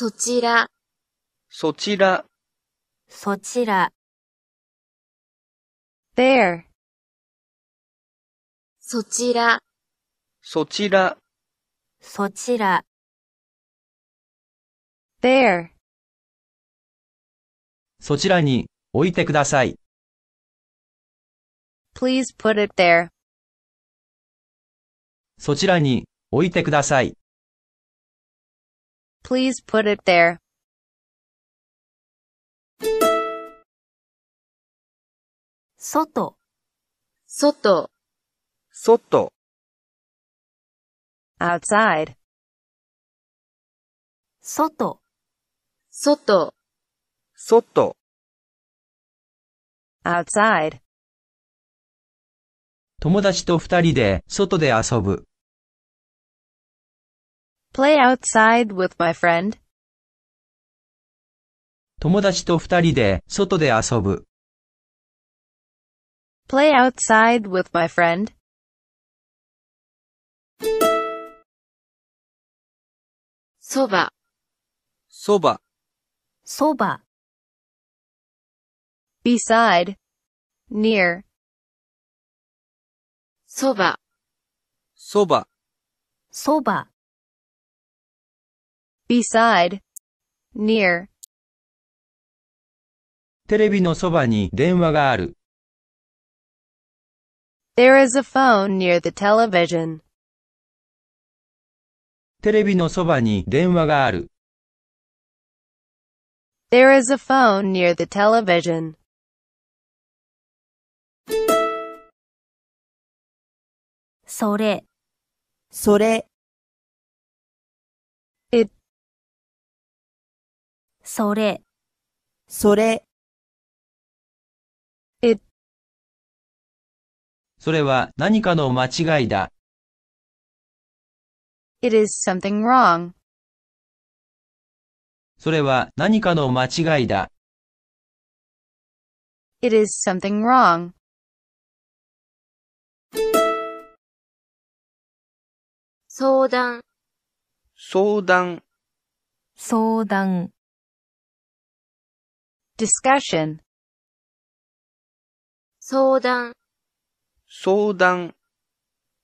そちら、そちら、そちら。there, そちら、そちら、そちら。there, そちらに置いてください。please put it there. そちらに置いてください。Please put it there. 外、外、外、outside, 外、外、外、outside. 友達と二人で外で遊ぶ。play outside with my friend. 友達と二人で外で遊ぶ。play outside with my friend. そば、そば、そば。beside, near. そば、そば、そば。beside, near テレビのそばに電話がある。There is a phone near the television. テレビのそばに電話がある。There is a phone near the television. それ、それ。それ、それ、え、それは何かの間違いだ。It is something wrong. それは何かの間違いだ。It is something wrong. 相談、相談、相談。discussion 相談相談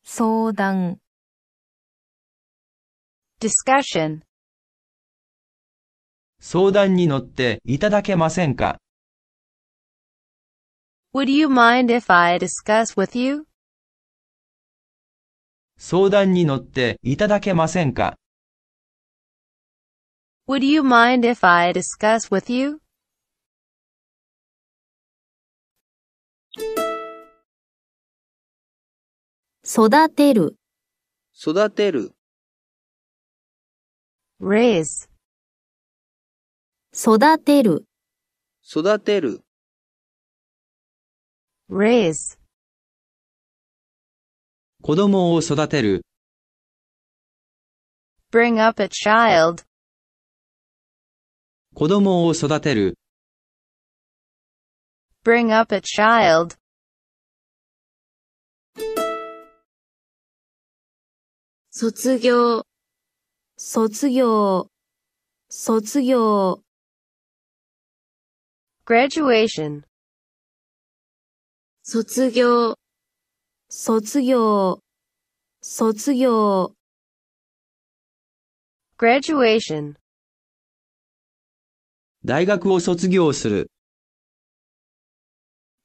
相談 discussion 相談に乗っていただけませんか Would you mind if I discuss with you? 相談に乗っていただけませんか Would you mind if I discuss with you? 育てる、育てる、raise, 育てる、育てる、raise, 子供を育てる、bring up a child, 子供を育てる、bring up a child, 卒業、卒業、卒業。graduation 卒業、卒業、卒業。graduation 大学を卒業する。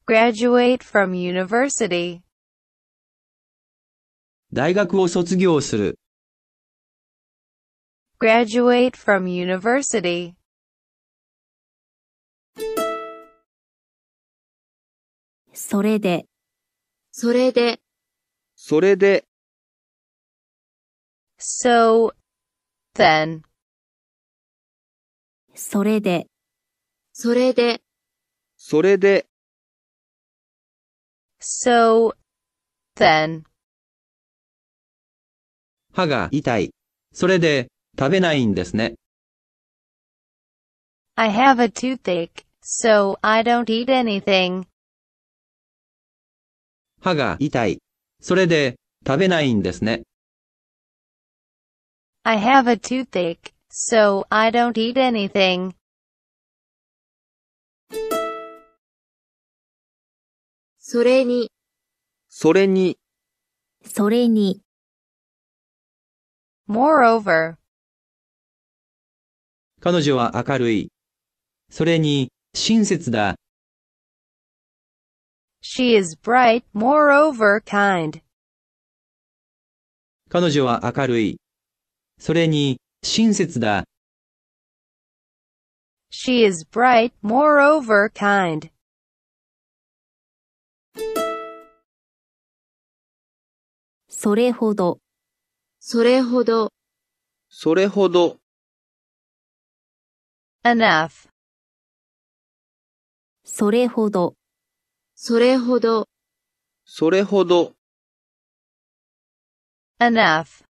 graduate from university 大学を卒業する。graduate from university. それで、それで、それで、so, then, それで、それで、それで、so, then. 歯が痛い。それで、食べないんですね。I have a toothache, so I don't eat anything. 歯が痛い。それで、食べないんですね。I have a toothache, so I don't eat anything. それに、それに、それに。Moreover 彼女は明るい。それに、親切だ。She is bright, moreover kind. 彼女は明るい。それに、親切だ。She is bright, moreover kind. それほど。それほど。それほど。enough それほど。それほど。それほど。enough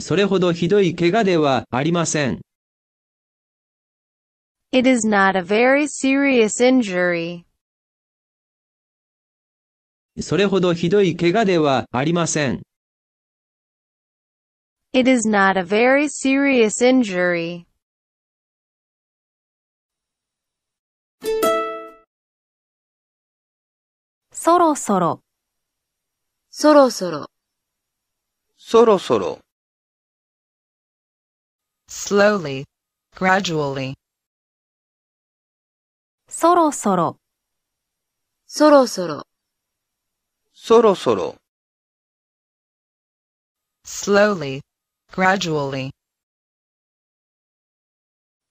それほどひどい怪我ではありません。It is not a very serious injury. それほどひどい怪我ではありません。It is not a very serious injury. Soro soro. Soro soro. Slowly. Gradually. Soro soro. Soro soro. Slowly. gradually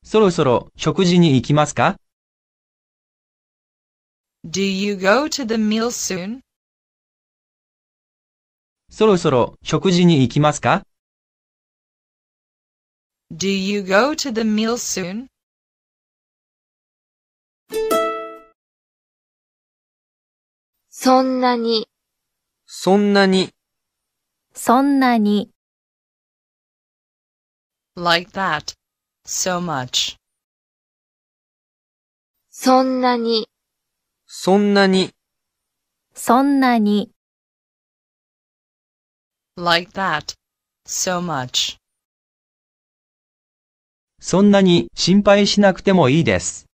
そろそろ食事に行きますか ?Do you go to the meal soon? そろそろ食事に行きますか ?Do you go to the meal soon? そんなに、そんなに、そんなに。like that, so much. そんなに、そんなに、そんなに、like that, so much. そんなに心配しなくてもいいです。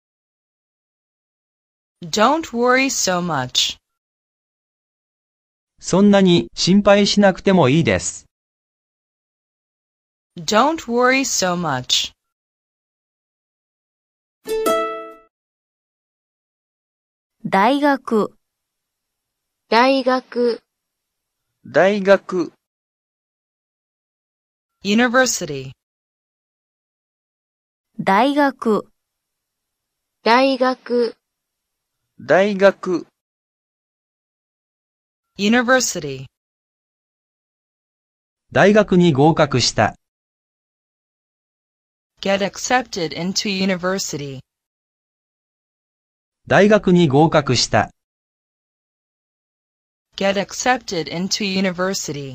Don't worry so much. そんなに心配しなくてもいいです。Don't worry so much. Daigaku. Daigaku. Daigaku. University. Daigaku. Daigaku. Daigaku. University. 大学に合格した。get accepted into university. 大学に合格した。get accepted into university.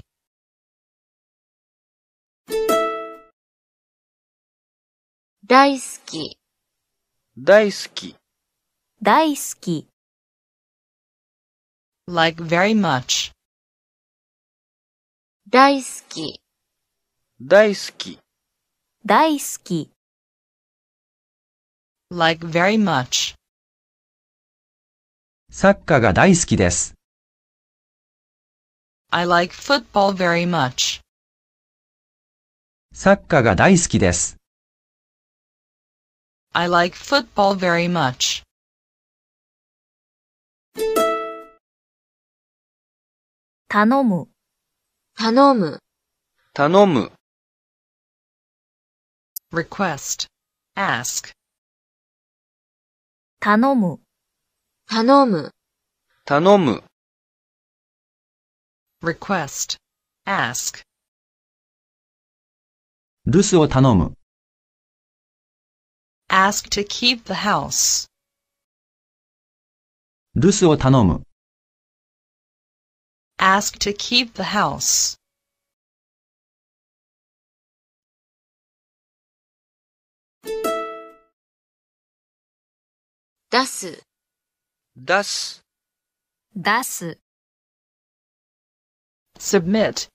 大好き。大好き。大好き。like very much. 大好き。大好き。大好き like very much サッカーが大好きです。I like football very much サッカーが大好きです。I like football very much. 頼む。頼む。頼む。request, ask. 頼む、頼む、頼む request, ask. Ask to keep the house, Ask to keep the house. 出す、出す、出す、submit,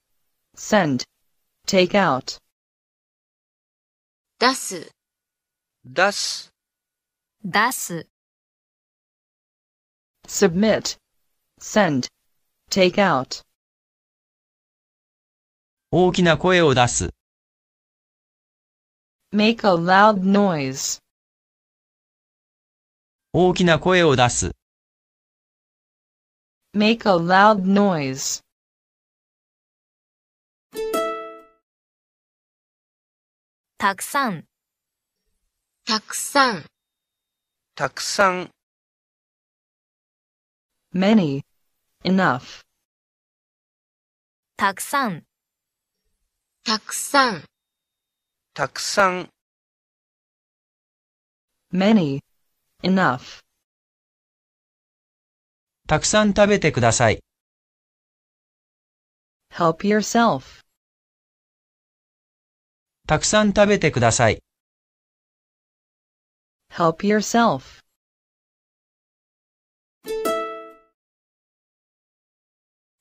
send, take out, 出す、出す、出す、submit, send, take out, 大きな声を出す。make a loud noise. 大きな声を出す。make a loud noise. たくさん、たくさん、たくさん、many, enough. たくさん、たくさん、たくさん、many, enough たくさん食べてください。help yourself たくさん食べてください。help yourself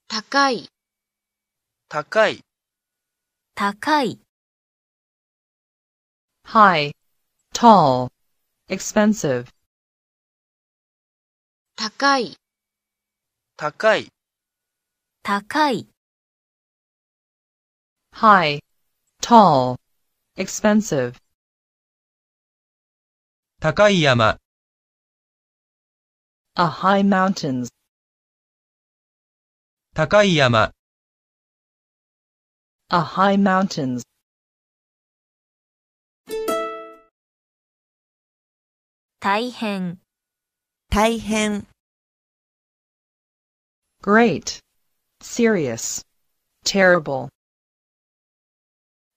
高い、高い、高い、high tall expensive 高い高い高い high, tall, expensive 高い山 a high mountains 高い山 a high mountains 大変大変 great, serious, terrible.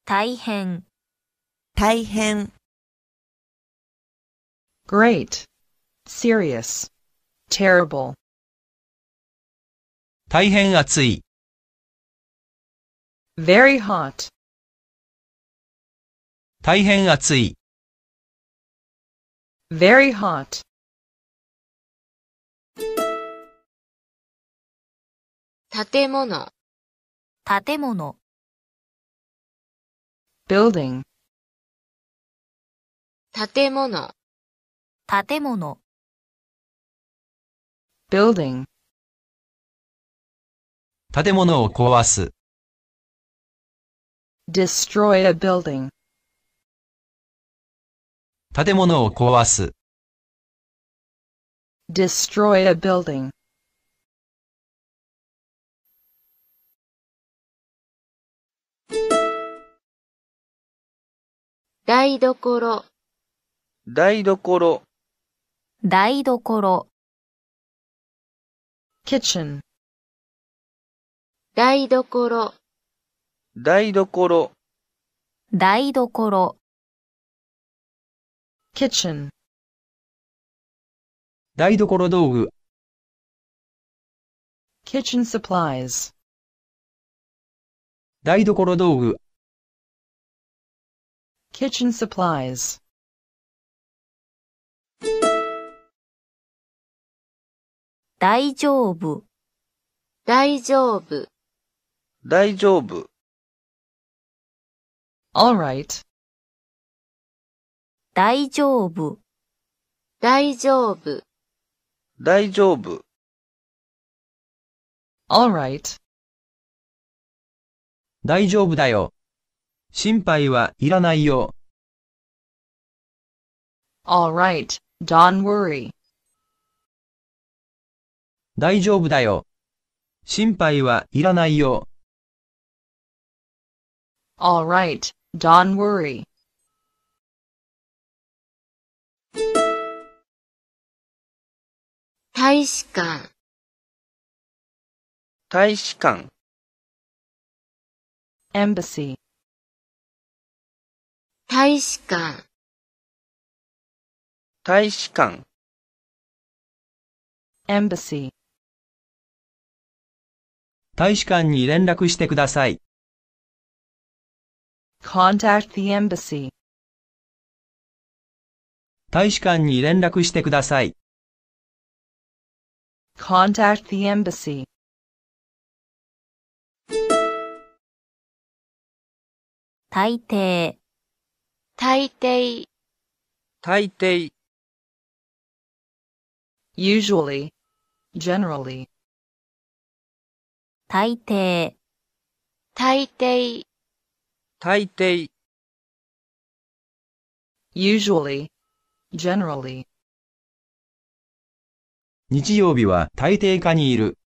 大変大変 great, serious, terrible. 大変暑い very hot, 大変暑い very hot, 建物建物 building 建物建物 building 建物を壊す destroy a building 建物を壊す destroy a building 台所台所台所 kitchen 台所台所台所 kitchen 台所道具 kitchen supplies 台所道具 kitchen supplies 大丈夫大丈夫大丈夫 alright 大丈夫大丈夫大丈夫 alright 大丈夫だよ心配はいらないよ。Alright, don't worry. 大丈夫だよ。心配はいらないよ。Alright, don't worry. 大使館大使館 Embassy 大使館大使館 embassy 大使館に連絡してください。contact the embassy 大使館に連絡してください。contact the embassy 大抵大抵大抵 usually, generally 大抵大抵大抵 usually, generally 日曜日は大抵家にいる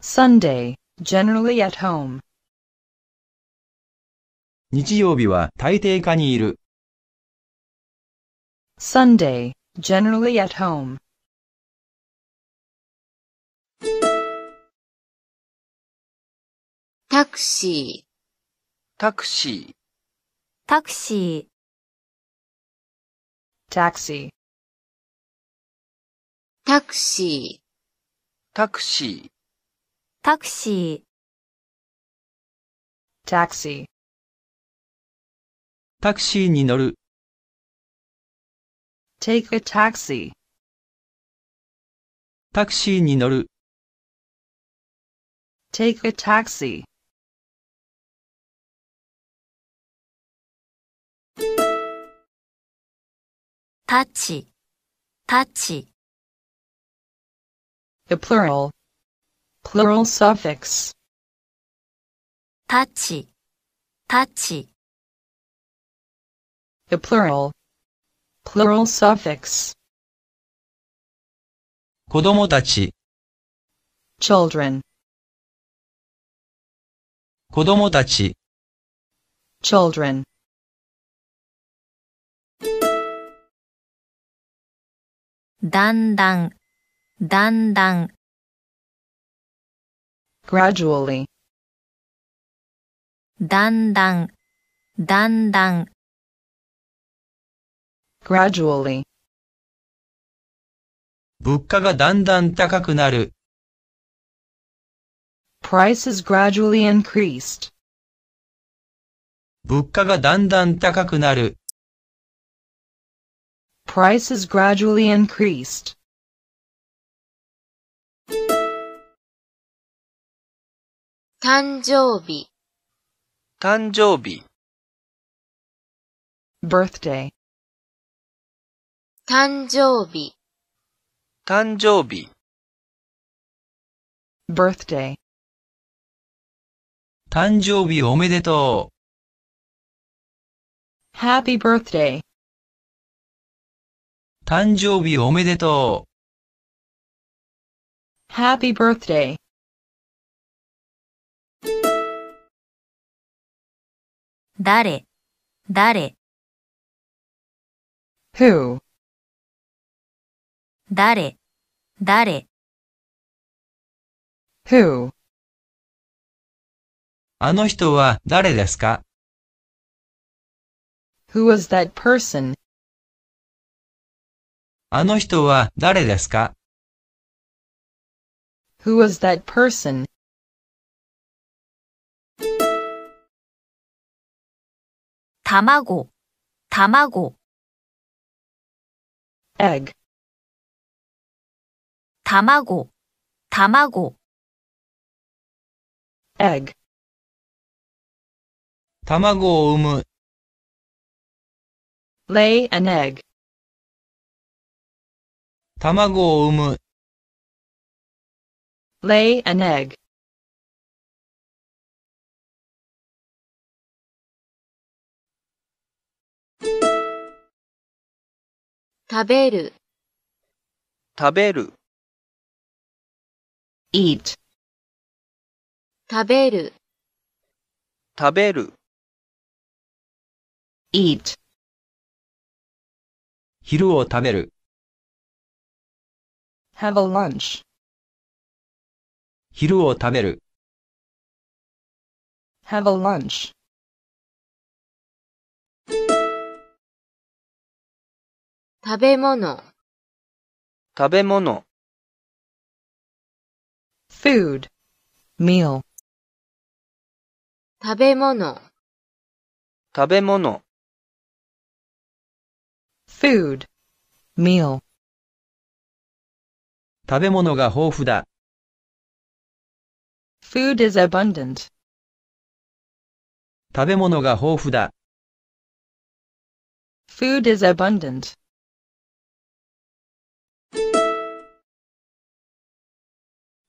Sunday, generally at home 日曜日は大抵家にいる。Sunday, generally at home. タクシー、タクシー、タクシー、タクシー、タクシー、タクシー、タクシー、タクシー。タクシーに乗る。take a taxi タクシーに乗る。take a taxi タチ、タチ。the plural, plural suffix タチ、タチ。The plural. Plural suffix. 子供たち children. 子供たち children. 단당, gradually. gradually 物価がだんだん高くなる。prices gradually increased 物価がだんだん高くなる。prices gradually increased 誕生日誕生日 birthday 誕生日誕生日 birthday 誕生日おめでとう happy birthday 誕生日おめでとう happy birthday 誰誰 who 誰、誰。who あの人は誰ですか ?Who was that person? あの人は誰ですか ?Who was that person? たたまご、まご。egg 卵、卵。e g 卵を産む。lay an egg 卵を産む。lay an egg 食べる。食べる eat 食べる食べる eat 昼を食べる have a lunch 昼を食べる have a lunch 食べ物食べ物 food, meal. 食べ物、食べ物、food, meal. 食べ物が豊富だ。Food is abundant. 食べ物が豊富だ。Food is abundant.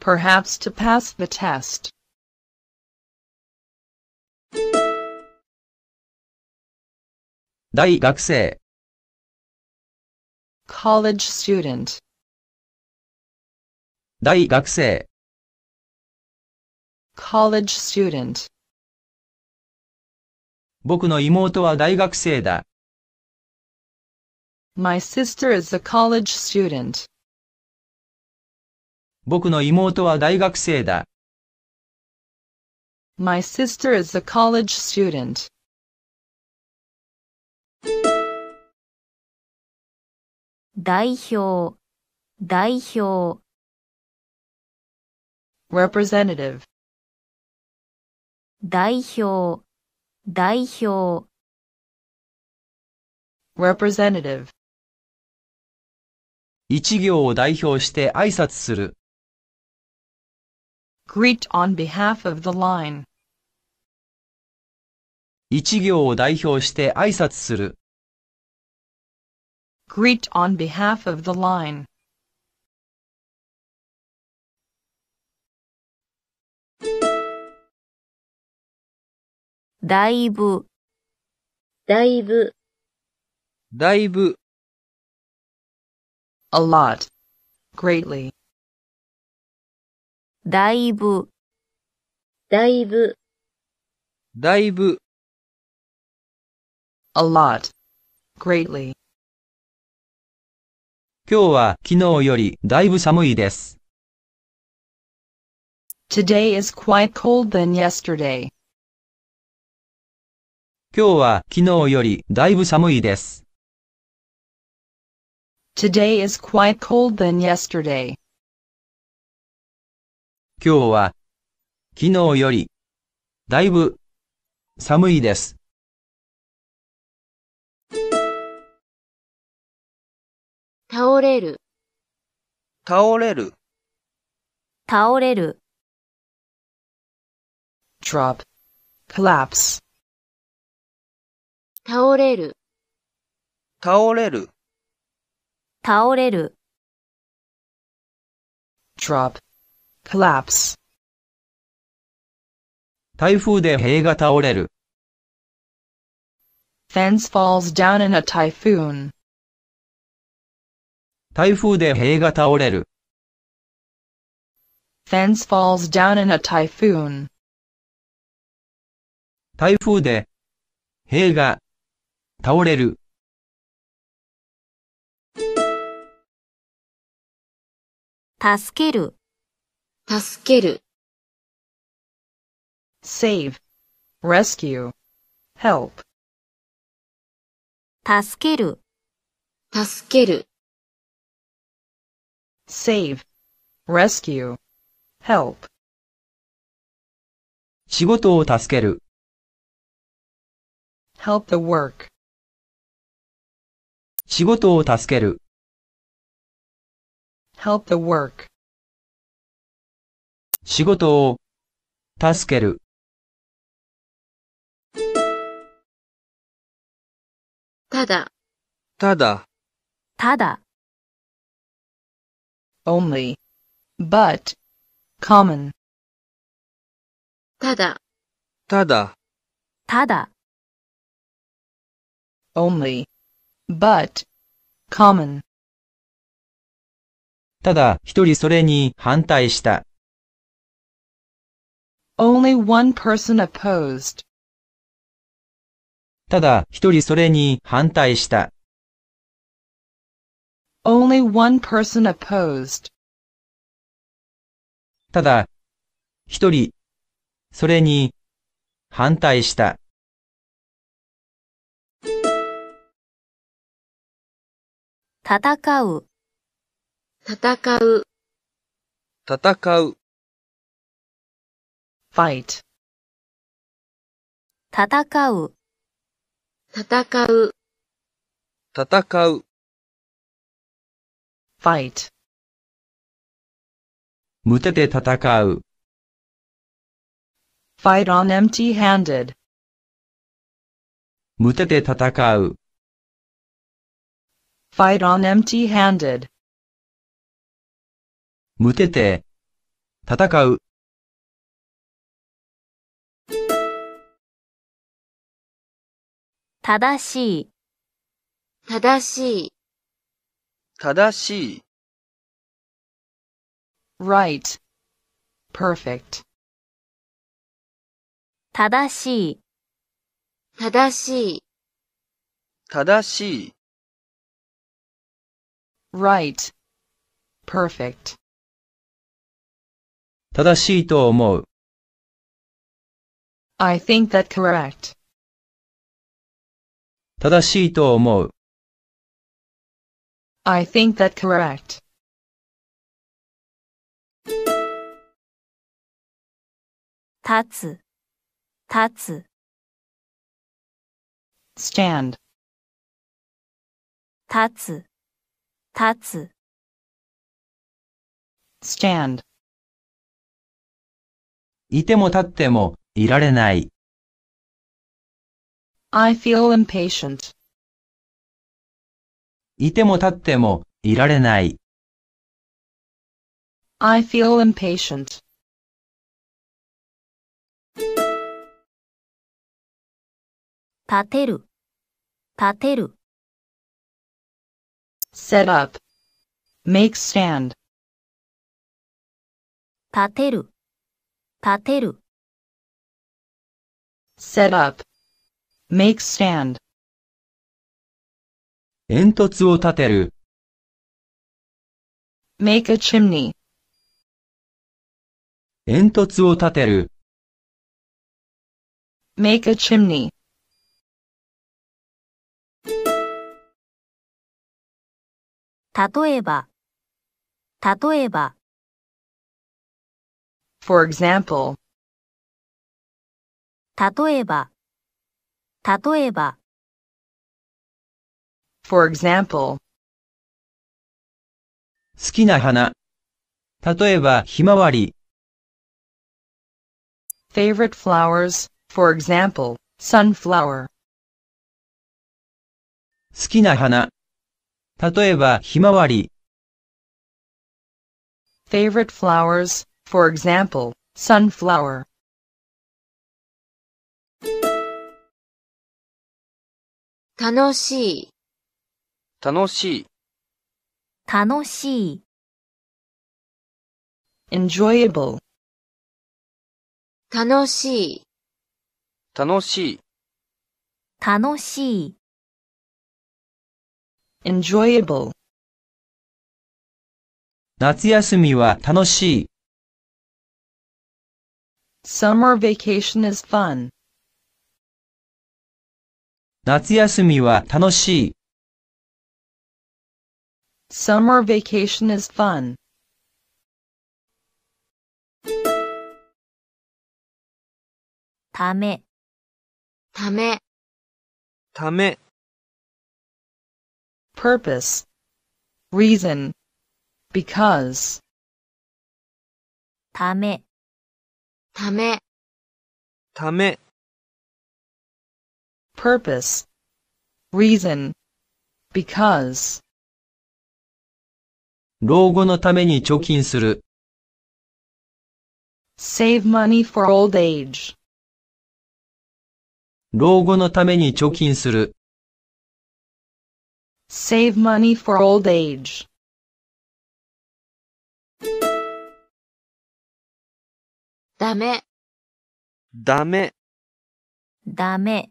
perhaps to pass the test. college student 大学生 college student 僕の妹は大学生だ。My sister is a college student. 僕の妹は大学生だ。My sister is a college student. 代表代表 representative 代表代表 representative 一行を代表して挨拶する。greet on behalf of the line. 一行を代表して挨拶する。greet on behalf of the line. だいぶ、だいぶ、だいぶ。a lot, greatly. だいぶ、だいぶ、だいぶ。a lot, greatly. 今日は昨日よりだいぶ寒いです。Today is quite cold than yesterday. 今日は昨日よりだいぶ寒いです。Today is quite cold than yesterday. 今日は、昨日より、だいぶ、寒いです。倒れる、倒れる、倒れる、drop, collapse, 倒れる、倒れる、倒れる、drop, collapse 台風で塀が倒れる。Fence falls down in a typhoon. 台風で塀が倒れる。Fence falls down in a typhoon. 台風で塀が倒れる。助ける助ける save, rescue, help 助ける助ける save, rescue, help 仕事を助ける help the work 仕事を助ける help the work 仕事を助けるただただただ only but common ただただただ only but common ただ一人それに反対した Only one person opposed. ただ、一人それに反対した。Only one person opposed. ただ、一人、それに、反対した。戦う、戦う、戦う。fight 戦う戦う戦う fight 無手で戦う fight on empty-handed 無手で戦う fight on empty-handed 無手で戦う正しい、正しい、正しい、right, perfect, 正しい、正しい、正しい、right, perfect, 正しいと思う。I think that correct. 正しいと思う。I think that correct. 立つ、立つ。stand 立つ、立つ。stand いても立ってもいられない。I feel impatient. いても立ってもいられない。I feel impatient. 立てる、立てる。set up, make stand. 立てる、立てる。set up, make stand 煙突を立てる make a chimney 煙突を立てる make a chimney 例えば、例えば。for example 例えば、例えば For example 好きな花例えばひまわり Favorite flowers, for example, sunflower 好きな花例えばひまわり Favorite flowers, for example, sunflower 楽しい、楽しい、楽しい、enjoyable, 楽しい、楽しい、楽しい、enjoyable, 夏休みは楽しい。summer vacation is fun. 夏休みは楽しい。Summer vacation is fun. ため、ため、ため、purpose, reason, because, ため、ため、ため purpose, reason, because 老後のために貯金する。save money for old age 老後のために貯金する。save money for old age ダメ、ダメ、ダメ。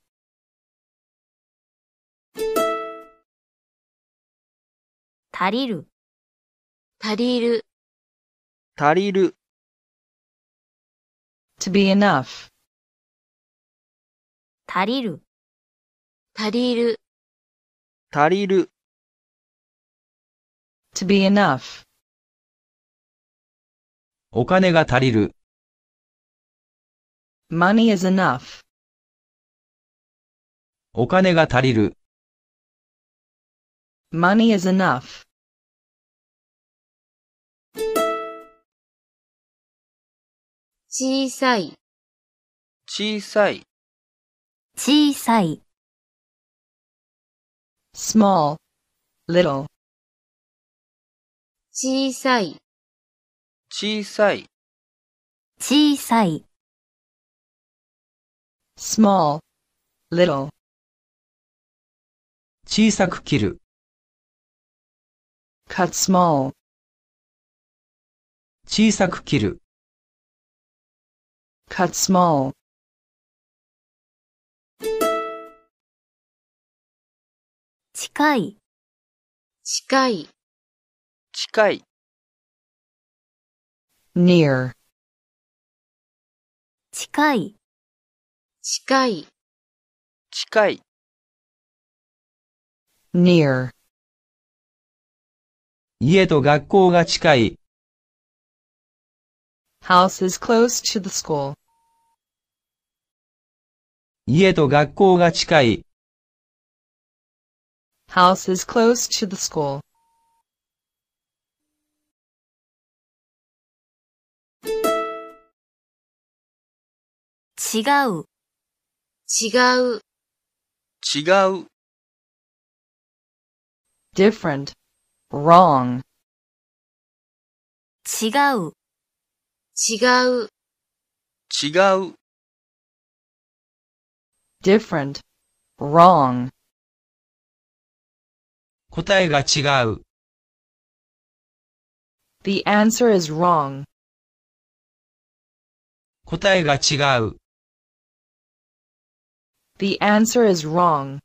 足りる、足りる、足りる。to be enough, 足りる、足りる、足りる。to be enough, お金が足りる、money is enough, お金が足りる。money is enough. 小さい、小さい、小さい、small, little, 小さい、小さい、小さい、small, little, 小さく切る、cut small, 小さく切る、cut small. Chikai. Chikai. Chikai. Near. Chikai. Chikai. Chikai. Near. 家と学校が近い。House is close to the school. 家と学校が近い。House is close to the school. 違う違う違う different, wrong 違う違う違う different, wrong. 答えが違う。The answer is wrong. 答えが違う。The answer is wrong.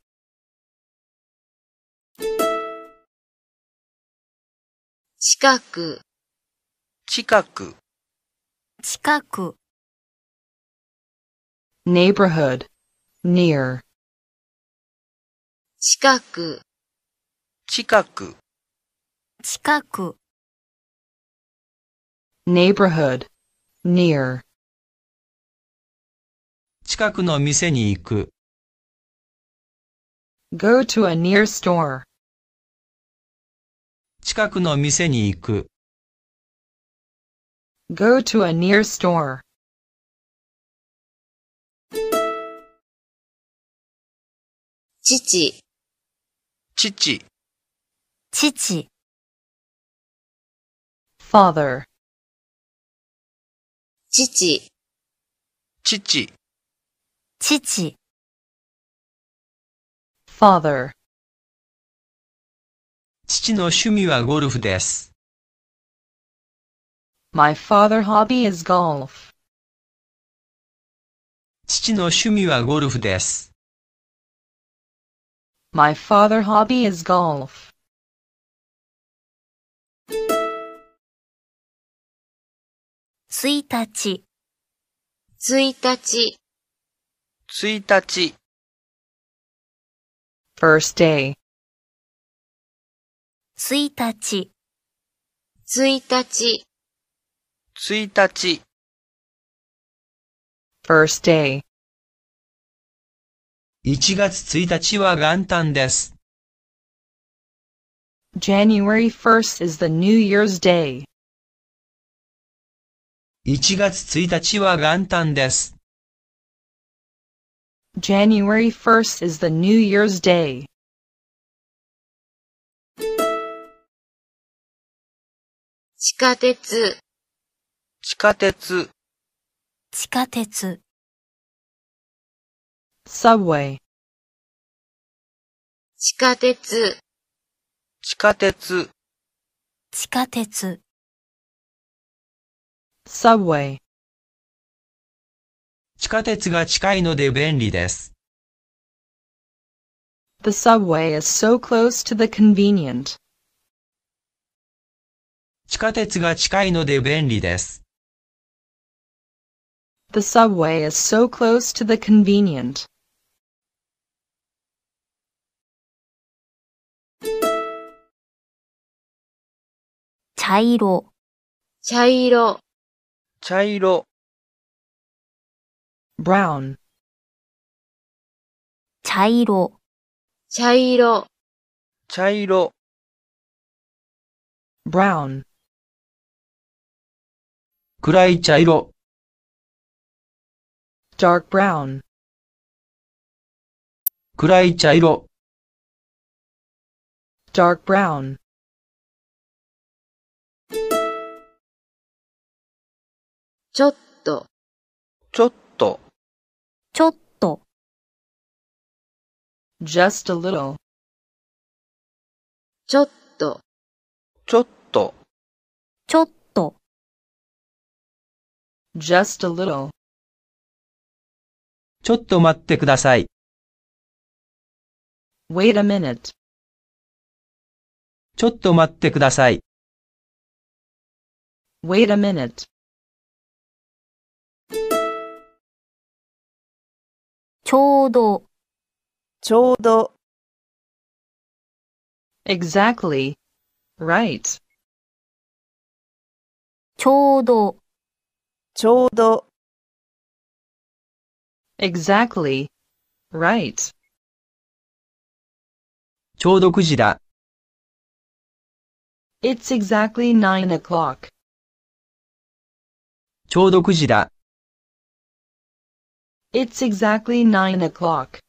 Chikaku. Chikaku. Chikaku. Neighborhood. near 近く近く近く neighborhood near 近くの店に行く go to a near store 近くの店に行く go to a near store 父、父、父 father, 父、父、父、father, 父の趣味はゴルフです。my father hobby is golf. 父の趣味はゴルフです。My father hobby is golf. Suitachi. Suitachi. Suitachi. First day. Suitachi. Suitachi. Suitachi. First day. 1月1日は元旦です。January 1st is the New Year's Day. 1月1日は元旦です。January 1st is the New Year's Day. Chikatetsu. Chikatetsu. Chikatetsu. subway 地下鉄地下鉄地下鉄 subway 地下鉄が近いので便利です。The subway is so close to the convenient. 地下鉄が近いので便利です。The subway is so close to the convenient. 茶色茶色茶色 brown 茶色茶色茶色 brown 暗い茶色 dark brown 暗い茶色 dark brown ちょっと、ちょっと、ちょっと、just a little, ちょっと、ちょっと、ちょっと、just a little, ちょっと待ってください。wait a minute, ちょっと待ってください。wait a minute, ちょうど、ちょうど。exactly, right. ちょうど、ちょうど。exactly, right. ちょうど9時だ。It's exactly nine o'clock. ちょうど9時だ。It's exactly nine o'clock.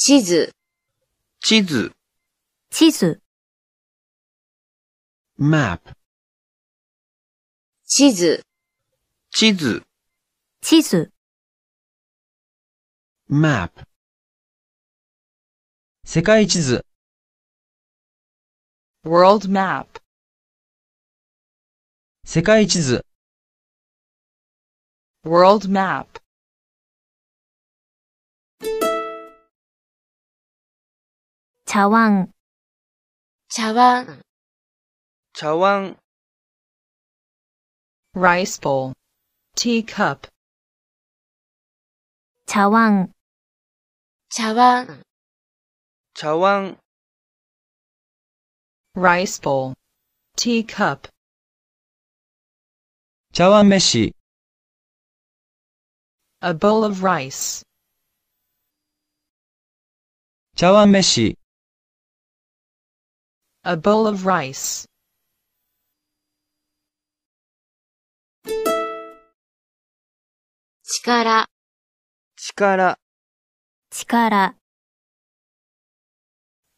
Chizu. Chizu. Chizu. Map. Chizu. Chizu. Chizu. Map. 世界地図 World Map 世界地図 World Map 茶碗茶碗茶碗 rice bowl tea cup 茶碗茶碗茶碗 rice bowl tea cup Chawanmeshi. A bowl of rice. Chawanmeshi. A bowl of rice. Chikara. Chikara. Chikara.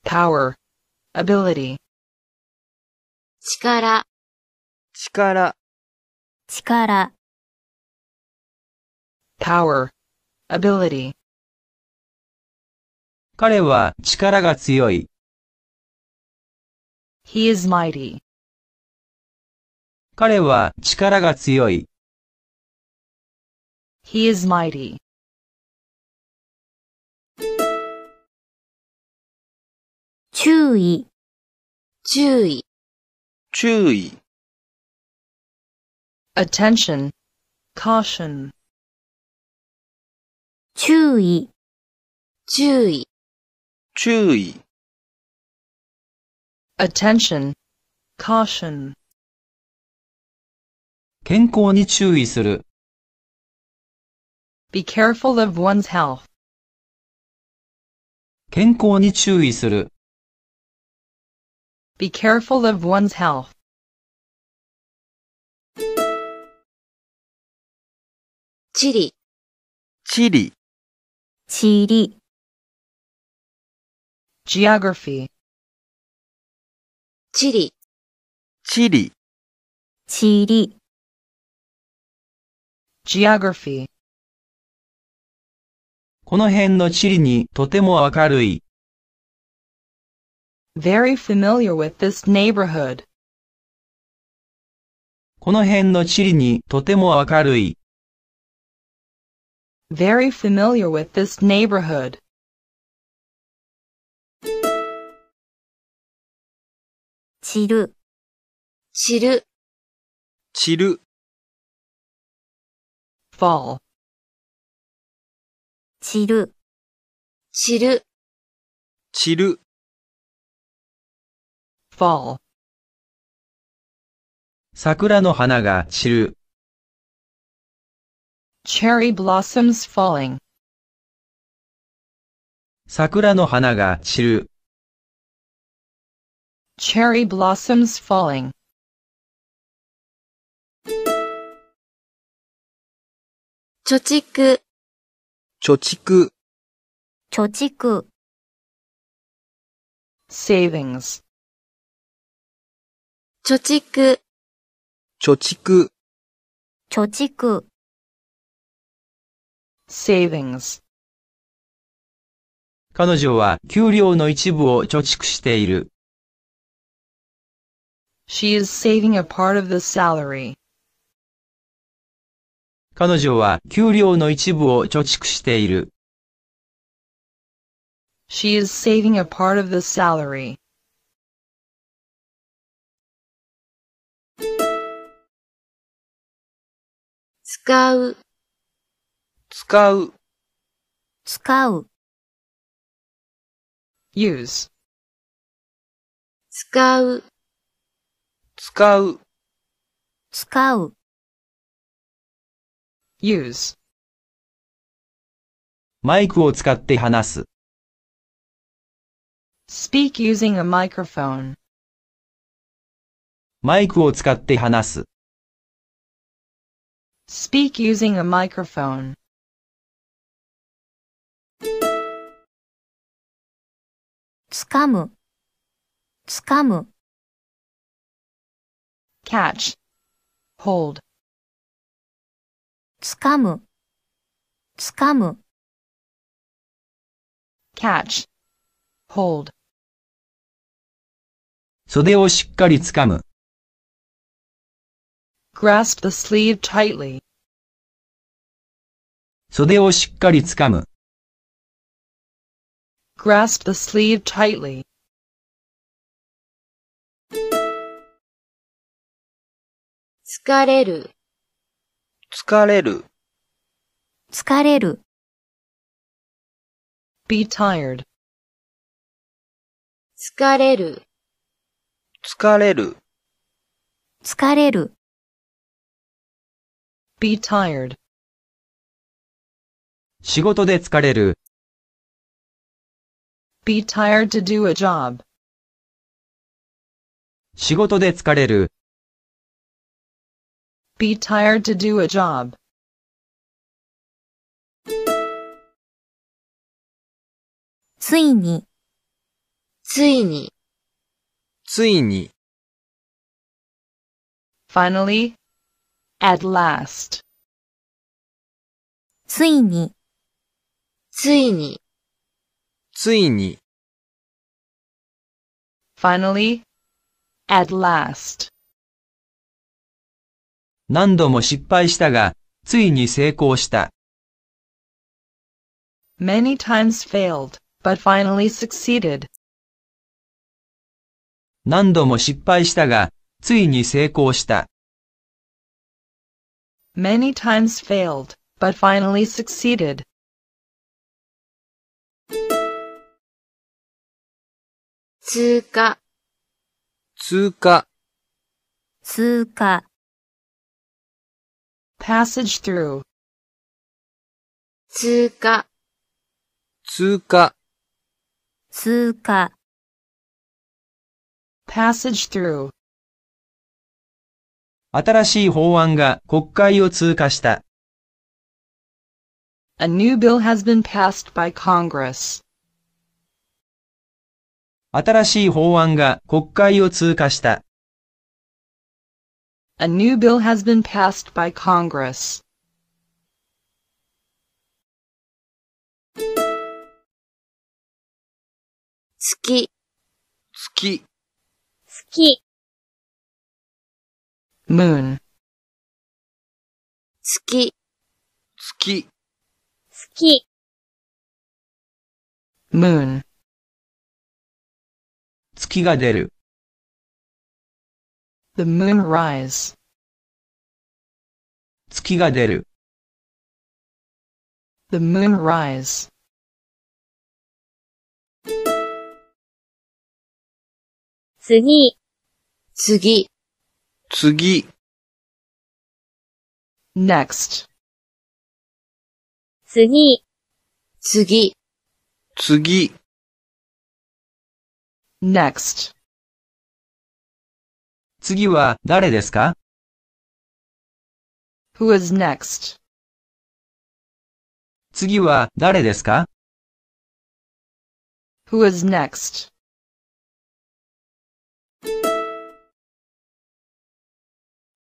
Power. Ability. Chikara. Chikara. 力 power, ability. 彼は力が強い。He is mighty. 彼は力が強い。He is mighty. 注意、注意、注意。Attention. Caution. Attention, Caution. Be careful of one's health. Be careful of one's health. 地理、地理、地理、geography、地理、地理、地理、geography。この辺の地理にとても明るい。very familiar with this neighborhood. この辺の地理にとても明るい。very familiar with this neighborhood. 지루지루지루 fall 지루지루지루 fall 桜の花が散る cherry blossoms falling. 桜の花が散る。cherry blossoms falling. chochiku, c 貯蓄貯 i k u savings chochiku, chochiku, 貯蓄貯 i k u savings 彼女は給料の一部を貯蓄している。She is saving a part of the salary. 彼女は給料の一部を貯蓄している。She is saving a part of the salary. 使う使う、使う、use, 使う、使う、使う、use, マイクを使って話す、speak using a microphone, マイクを使って話す。speak using a microphone. つかむ、つかむ。catch, hold. つかむ、つかむ。catch, hold. 袖をしっかりつかむ。grasp the sleeve tightly. 袖をしっかりつかむ。grasp the sleeve tightly. Tsukareru. s u a r e r s u a r e r Be tired. Tsukareru. s u a r e r s u a r e r Be tired. 仕事で疲れる。be tired to do a job. 仕事で疲れる。be tired to do a job. ついに、ついに、ついに。finally, at last. ついに、ついに。ついに finally, at last. 何度も失敗したが、ついに成功した。Many times failed, but finally succeeded. 何度も失敗したが、ついに成功した。Many times failed, but finally succeeded. 通過、通過、通過。passage through, 通過、通過、通過。passage through, 新しい法案が国会を通過した。A new bill has been passed by Congress. 新しい法案が国会を通過した。A new bill has been passed by Congress. 月月月 moon 月月月 moon 月が出る。The moon rise. 月が出る。The moon rise. s u g i s u g i s u g i Next. Tsugi. s u g i s u g i next 次は誰ですか ?Who is next? 次は誰ですか ?Who is next?「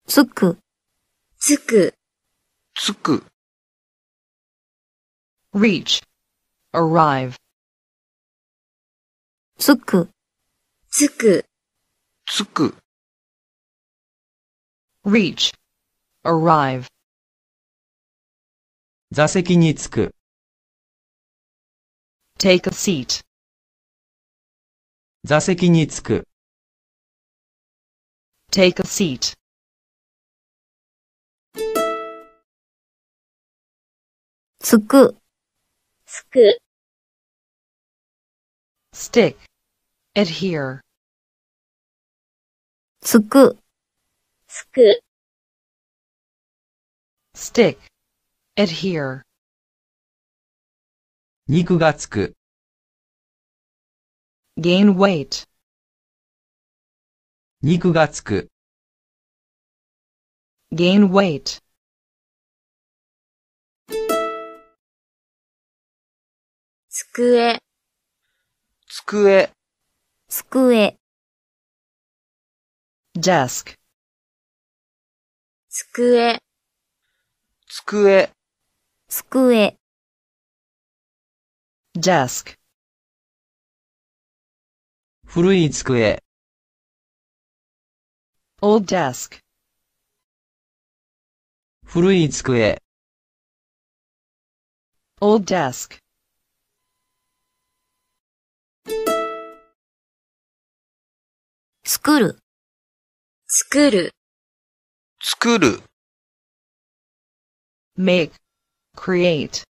つく」「つく」「つく」reach arrive「つく」つく、つく。reach, arrive. 座席につく。take a seat. 座席につく。take a seat. 着く、着く。stick, adhere つくつく stick adhere 肉がつく gain weight 肉がつく gain weight 机机机 desk 机机机 desk 古い机 old desk 古い机 old desk 作る、作る、作る。make, create.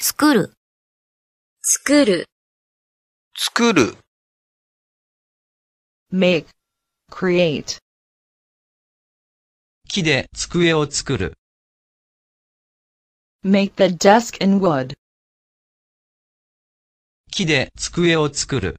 作る、作る、作る。make, create. 木で机を作る。make the desk in wood. 木で机を作る。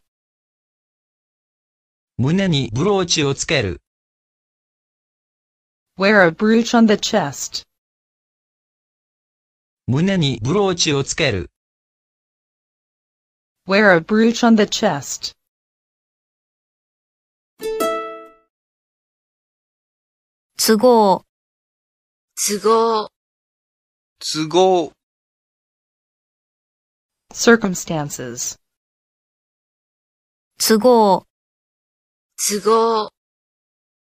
胸にブローチをつける。Wear a brooch on the chest. 胸にブローチをつける。Wear a brooch on the chest. 都合都合都合 circumstances 都合都合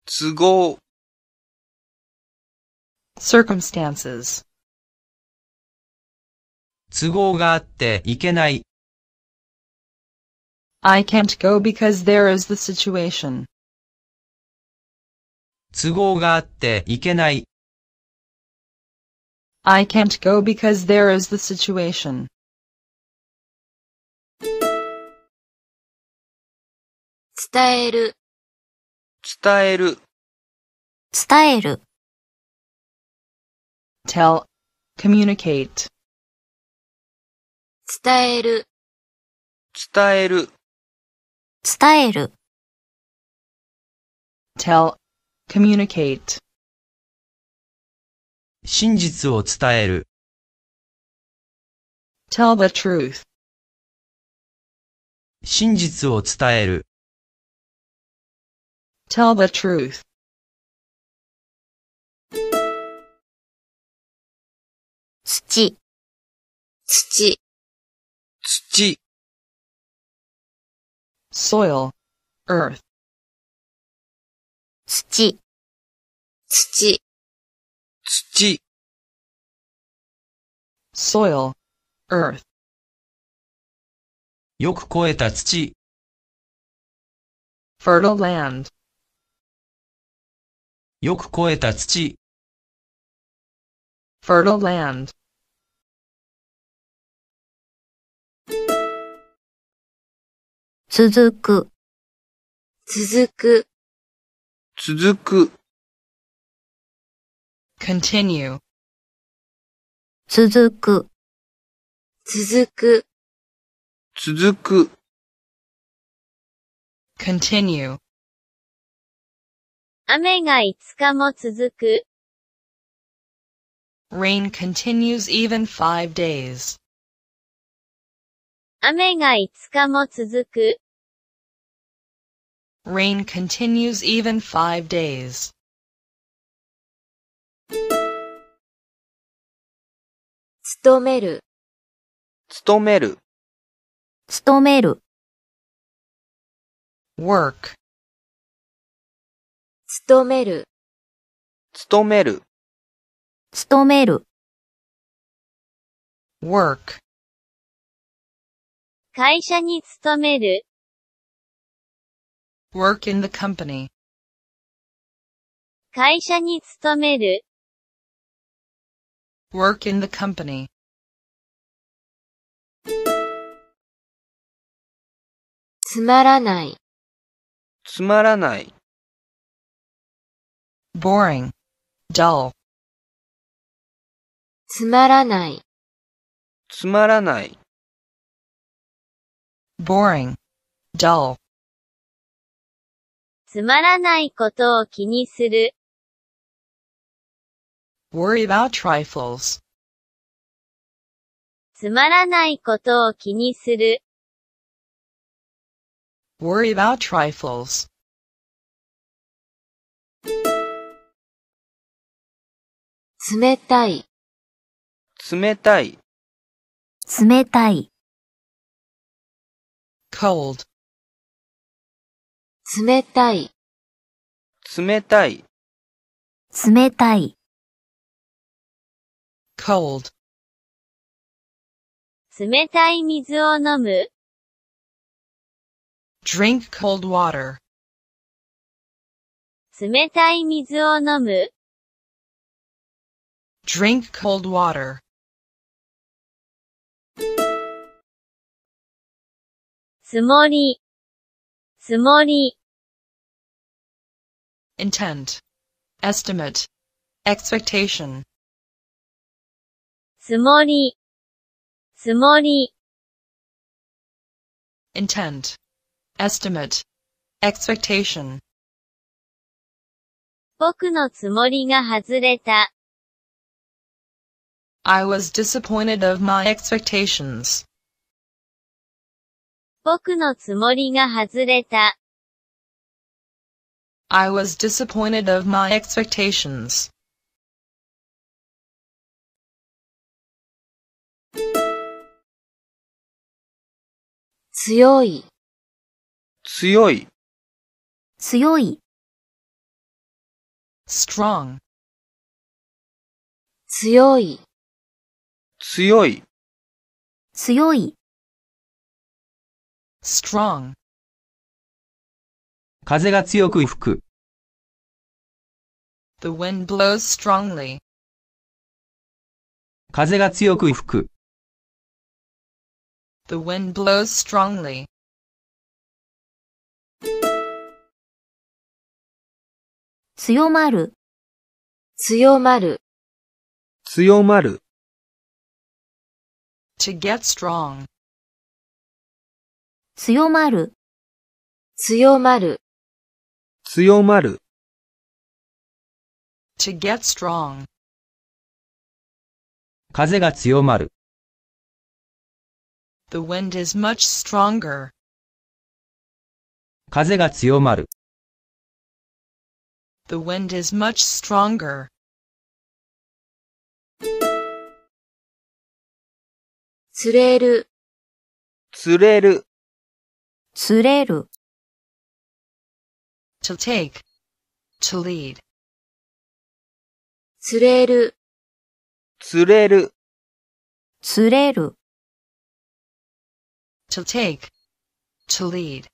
都合 circumstances 都合があっていけない I can't go because there is the situation 都合があっていけない I can't go because there is the situation 伝える、伝える、伝える、tell, communicate, 伝える、伝える、伝える、tell, communicate, 真実を伝える、tell the truth, 真実を伝える、Tell the truth. Tsuchi. Tsuchi. Tsuchi. Soil. Earth. Tsuchi. Tsuchi. Tsuchi. Soil. Earth. fertile land よく肥えた土 fertile land 続く続く続く continue 続く続く続く continue 雨が5日も続く。Rain continues even five days. 雨が5日も続く。Rain continues even five days. 勤める、勤める、勤める。work, 勤める、勤める、勤める。work, 会社に勤める、work in the company, 会社に勤める、work in the company. つまらない、つまらない、boring, dull. つまらない、つまらない、boring, dull. つまらないことを気にする、worry about trifles, つまらないことを気にする。worry about trifles. 冷たい、冷たい、冷たい、cold, 冷たい、冷たい、冷たい、cold, 冷たい水を飲む、drink cold water, 冷たい水を飲む、Drink cold water. Sumoni. Sumoni. Intent. Estimate. Expectation. Sumoni. Sumoni. Intent. Estimate. Expectation. 僕のつもりが外れた。I was disappointed of my expectations. I was disappointed of my expectations. Strong. Strong. Tsuyoi. Strong. Tsuyoi. 強い、強い、strong, 風が強く吹く、the wind blows strongly, 風が強く吹く、the wind blows strongly. 強まる、強まる、強まる。to get strong 強まる強まる強まる to get strong 風が強まる The wind is much stronger. The wind is much stronger. 釣れる、釣れる、釣れる。to take, to lead, 釣れる、釣れる、釣れる。to take, to lead,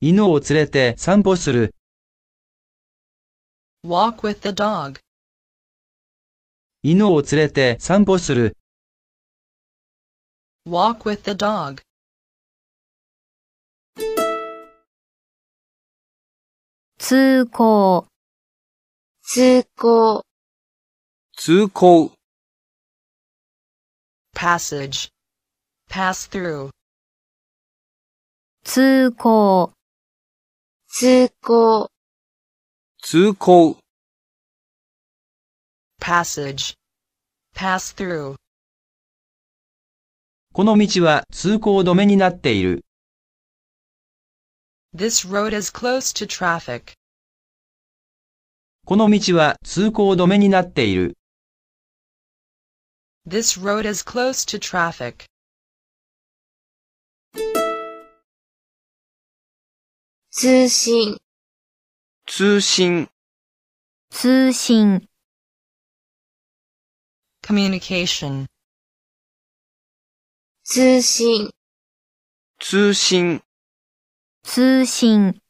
犬を連れて散歩する。walk with the dog, 犬を連れて散歩する。Walk with the dog. Tsukou. Tsukou. Tsukou. Passage. Pass through. Tsukou. Tsukou. Tsukou. Passage. Pass through. この道は通行止めになっている。This road is close to traffic. この道は通行止めになっている。This road is close to traffic. 通信通信通信 communication 通信、通信、通信、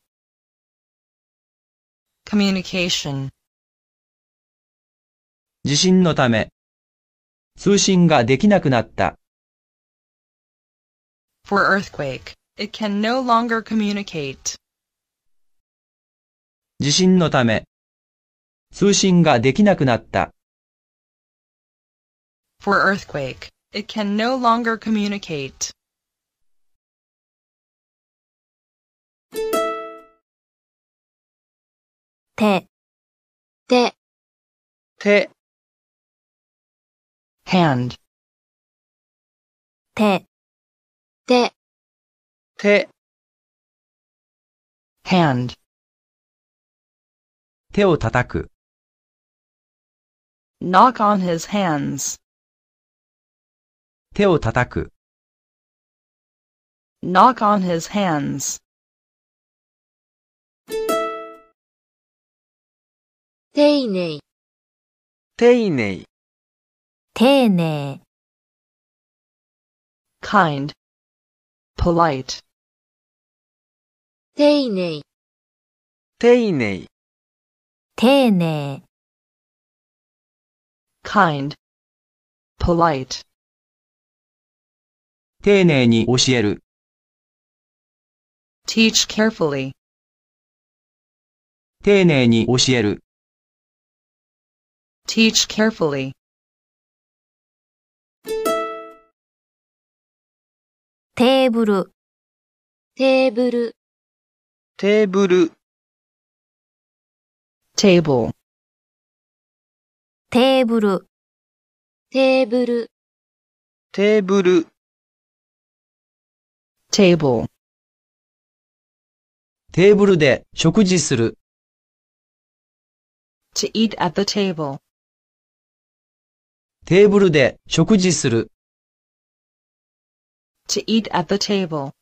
communication, 地震のため、通信ができなくなった。for earthquake. It can no longer communicate. 地震のため、通信ができなくなった。for earthquake. It can no longer communicate. Te. Te. Te. Hand. Te. Te. Te. Hand. knock on his hands. 手を叩く knock on his hands 丁寧丁寧丁寧 kind polite 丁寧丁寧丁寧 kind polite 丁寧に教える。teach carefully 丁寧に教える。teach carefully テーブルテーブルテーブル t a b l テーブルテーブルテーブル table テーブルで食事する。to eat at the table テーブルで食事する。to eat at the table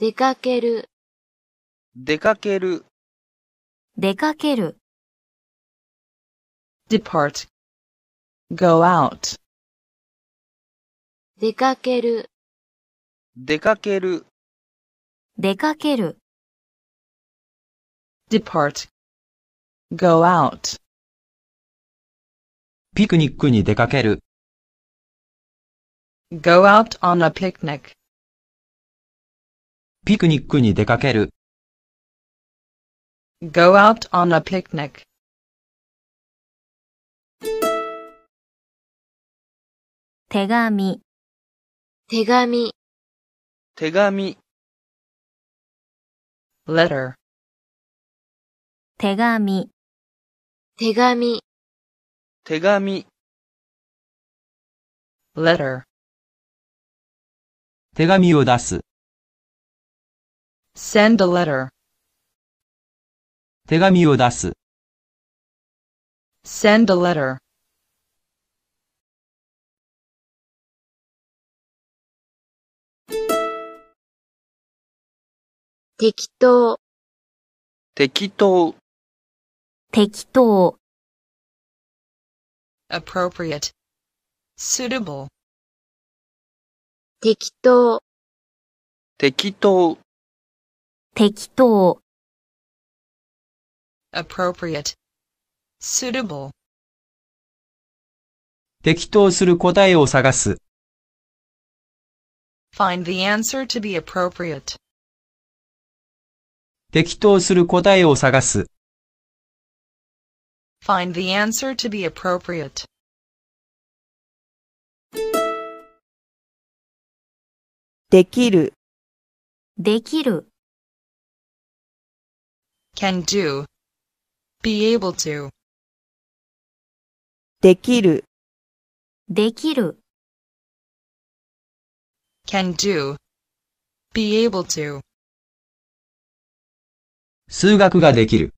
出かける、出かける、出かける、depart go out 出かける、出かける、出かける、depart, go out, ピクニックに出かける、go out on a picnic, ピクニックに出かける、go out on a picnic. 手紙手紙手紙 letter 手紙手紙手紙 letter 手紙を出す send a letter 手紙を出す send a letter 適当、適当、適当、appropriate, suitable, 適当、適当、適当、appropriate, suitable, 適当する答えを探す。Find the answer to be appropriate. 適当する答えを探す。Find the answer to be appropriate. できる、できる、can do, be able to, できる、できる、can do, be able to. 数学ができる。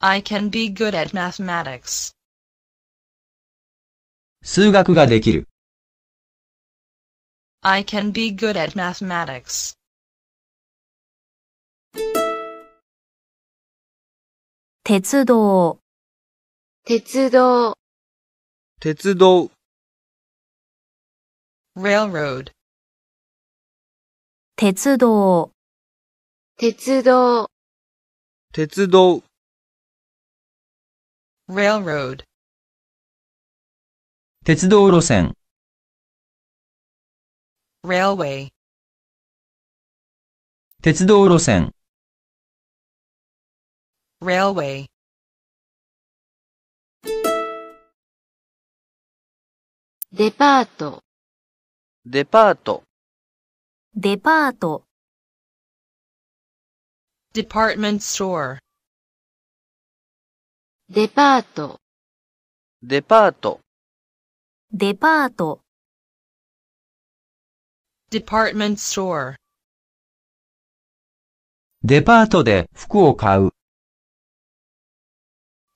I can be good at mathematics. 数学ができる。I can be good at mathematics. 鉄道鉄道鉄道 railroad 鉄道鉄道鉄道 railroad 鉄道路線 railway 鉄道路線 railway デパートデパートデパート department store Department store de fuku o kau.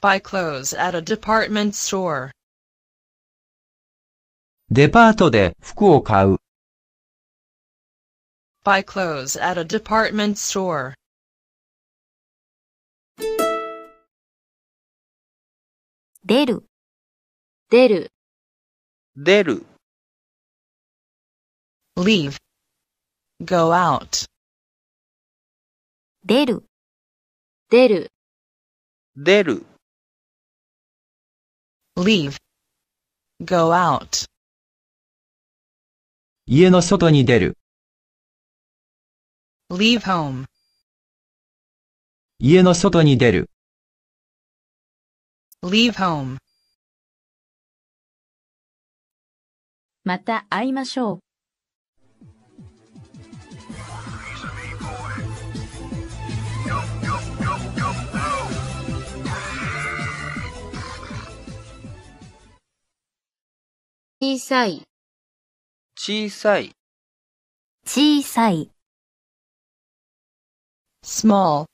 Buy clothes at a department store de fuku o kau. Buy clothes at a department store 出る、出る、出る。leave, go out. 出る、出る、出る。leave, go out. 家の外に出る。leave home. 家の外に出る。Leave home. また会いましょう。小さい、小さい、小さい small,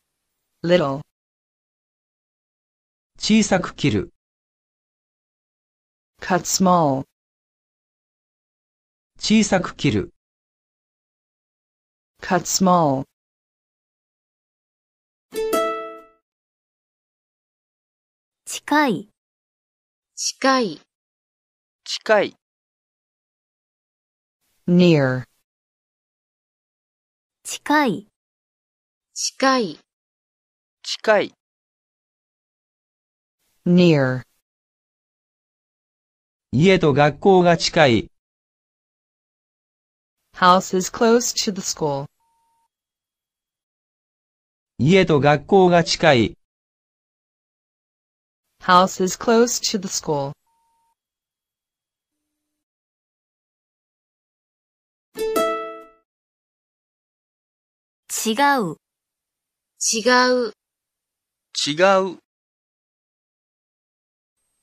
little. 小さく切る cut small 小さく切る cut small 近い近い近い near 近い近い近い near 家と学校が近い。house is close to the school 家と学校が近い。house is close to the school 違う違う違う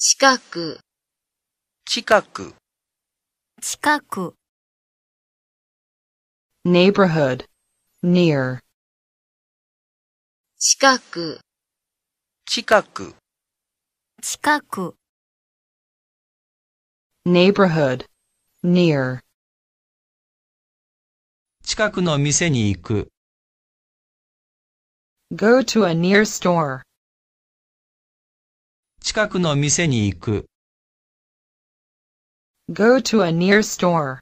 近く、近く、近く。neighborhood, near. 近く、近く、近く。neighborhood, near. 近くの店に行く。go to a near store. 近くの店に行く。Go to a near store.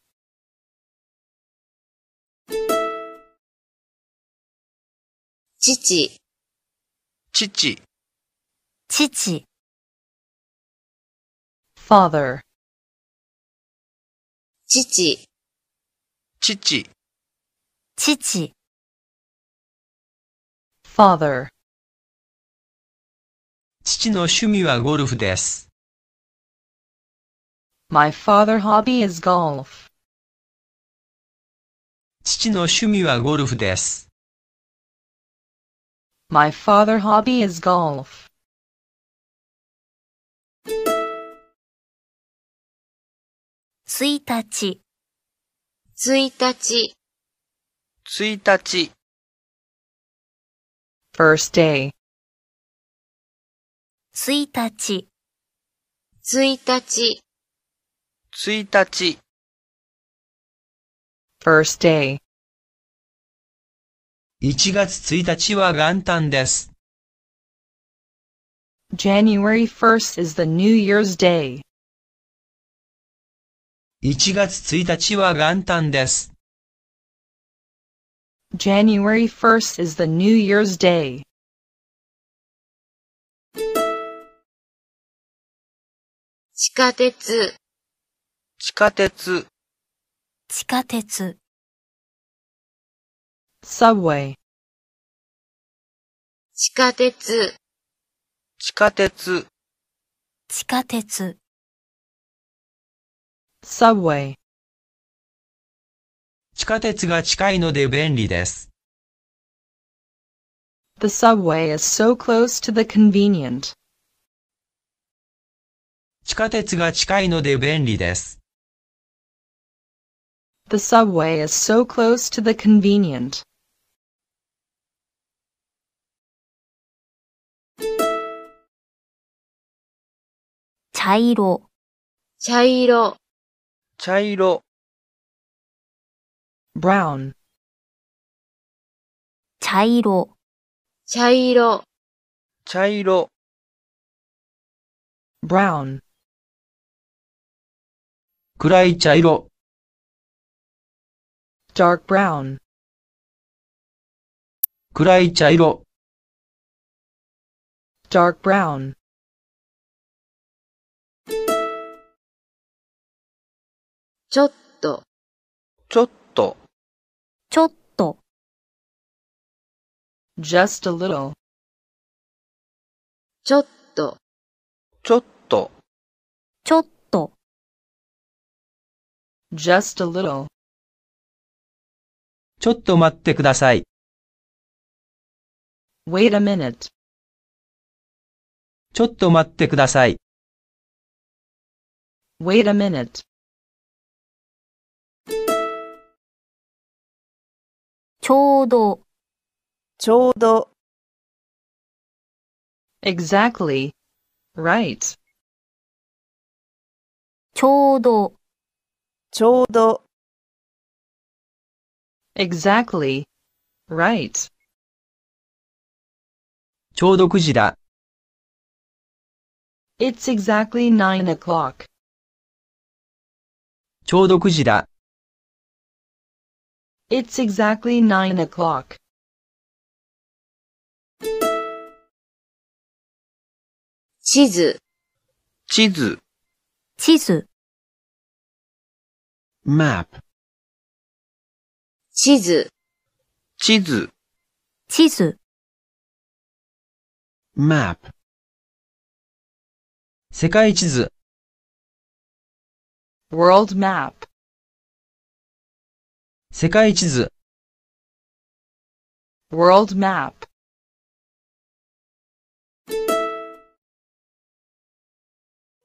父、父、父、father, 父、父、父、father. 父の趣味はゴルフです。My father hobby is golf. 父の趣味はゴルフです。My father hobby is golf. 1日1日1日 First day 1日1日1日 first day 1月1日は元旦です。January 1st is the New Year's Day. 1月1日は元旦です。January 1st is the New Year's Day. 地下鉄、地下鉄、地下鉄、subway、地下鉄、地下鉄、地下鉄、subway、地下鉄が近いので便利です。The subway is so close to the convenient. 地下鉄が近いので便利です。The subway is so close to the convenient. 茶色茶色茶色 brown 茶色茶色茶色 brown 暗い茶色 dark brown 暗い茶色 dark brown ちょっとちょっとちょっと just a little ちょっとちょっとちょっと just a little. ちょっと待ってください。wait a minute. ちょっと待ってください。wait a minute. ちょうど、ちょうど、exactly, right. ちょうど、ちょうど exactly, right. ちょうど9時だ。It's exactly nine o'clock. ちょうど9時だ。It's exactly nine o'clock. 地図、地図、地図。map 地図地図地図 map 世界地図 world map 世界地図 world map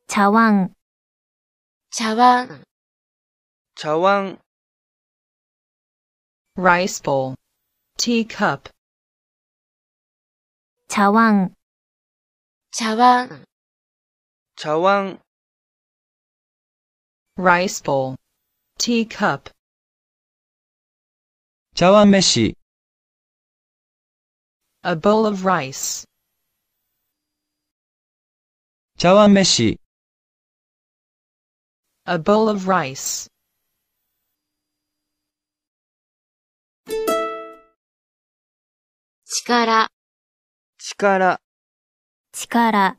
茶碗茶碗 저왕 rice bowl tea cup. 자왕 자왕 저왕 rice bowl tea teacup 자왕메시 a bowl of rice 자왕메시 a bowl of rice 力、力、力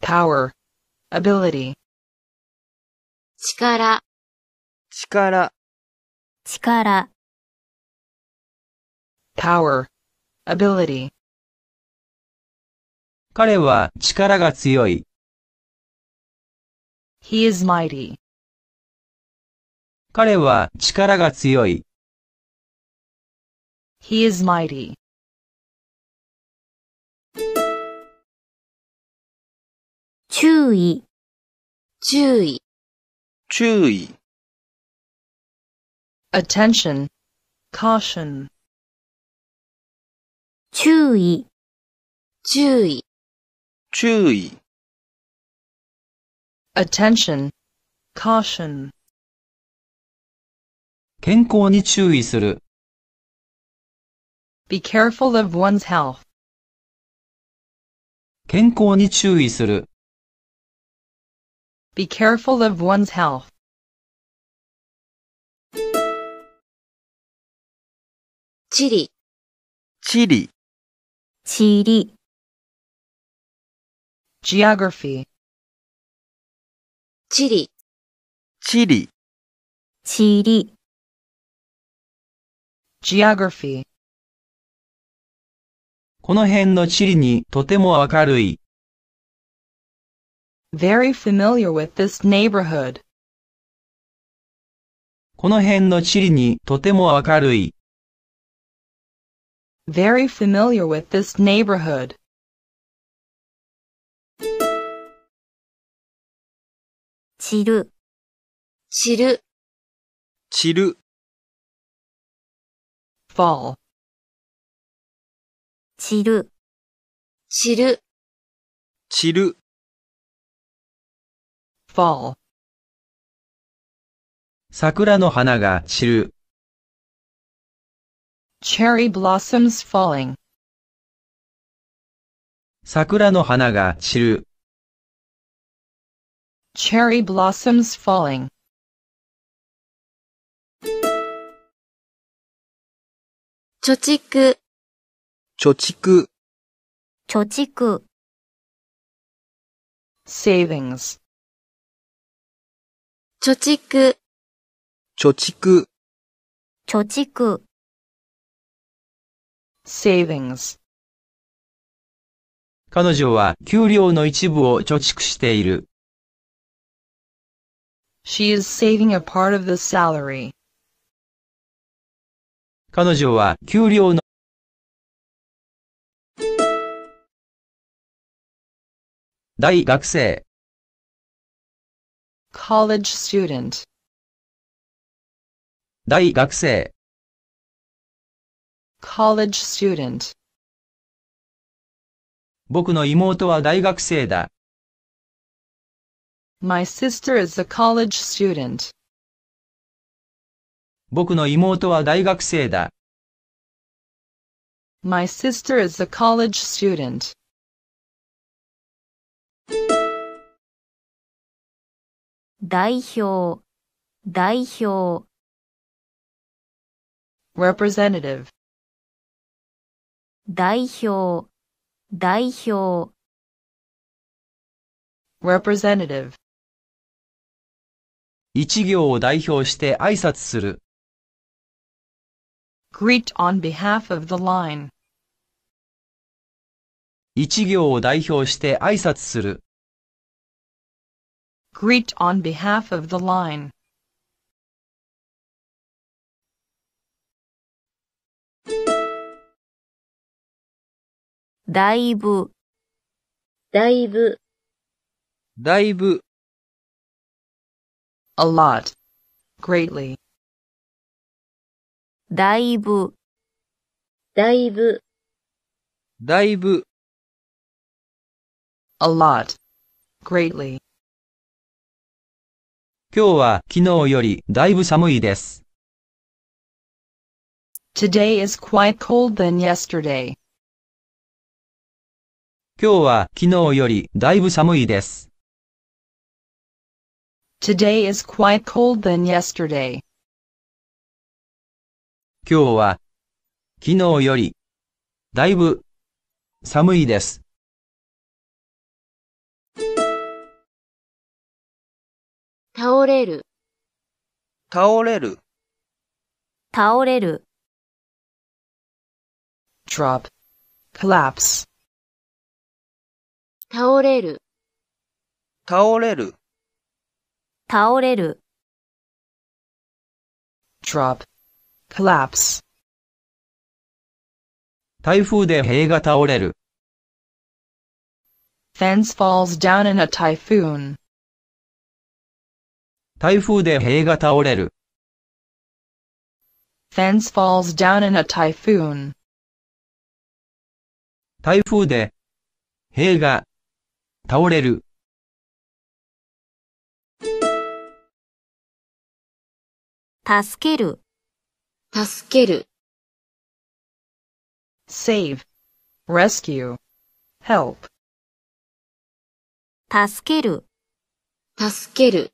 power, ability 力、力、力 power, ability 彼は力が強い。He is mighty. 彼は力が強い。He is mighty. Chewy. Chewy. Chewy. Attention. Caution. Chewy. Chewy. Chewy. Attention. Caution. 健康に注意する。be careful of one's health. 健康に注意する。Be careful of one's health. Geography. 地理、地理、Geography. Chile, Geography. この辺の地理にとても明るい。Very familiar with this neighborhood. この辺の地理にとても明るい。Very familiar with this neighborhood. 知る知る知る fall 散る、散る、散る、fall, 桜の花が散る、cherry blossoms falling, 桜の花が散る、cherry blossoms falling. 貯蓄貯蓄貯蓄 savings 貯蓄貯蓄貯蓄 savings 彼女は給料の一部を貯蓄している。She is saving a part of the salary. 彼女は給料の大学生 college student 大学生 college student 僕の妹は大学生だ。My sister is a college student. 僕の妹は大学生だ。My sister is a college student. 代表代表 representative 代表代表 representative 一行を代表して挨拶する greet on behalf of the line 一行を代表して挨拶する greet on behalf of the line. 다이브 다이브 다이브 a lot greatly だいぶだいぶだいぶ a lot greatly 今日は昨日よりだいぶ寒いです。Today is quite cold than yesterday. 今日は昨日よりだいぶ寒いです。Today is quite cold than yesterday. 今日は昨日よりだいぶ寒いです。倒れる、倒れる、倒れる。drop, collapse, 倒れる、倒れる、倒れる。drop, collapse, 台風で塀が倒れる。fence falls down in a typhoon. 台風で塀が倒れる。Fence falls down in a typhoon. 台風で塀が倒れる。助ける、助ける、save, rescue, help. 助ける、助ける。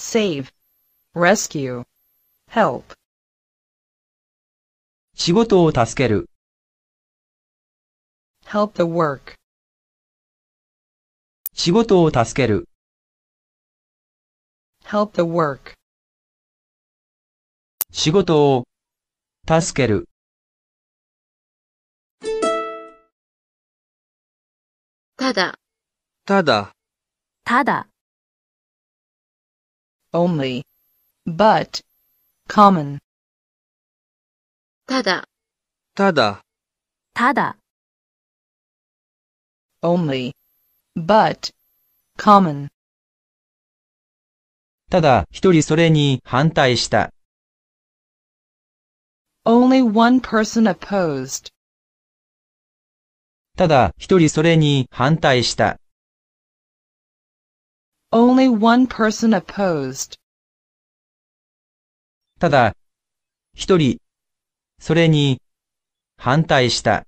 save, rescue, help 仕事を助ける help the work 仕事を助ける help the work 仕事を助けるただ、ただ、ただ only, but, common. ただ、ただ、ただ、only, but, common. ただ、一人それに反対した。Only one person opposed. ただ、一人それに反対した。Only one person opposed. ただ、一人、それに、反対した。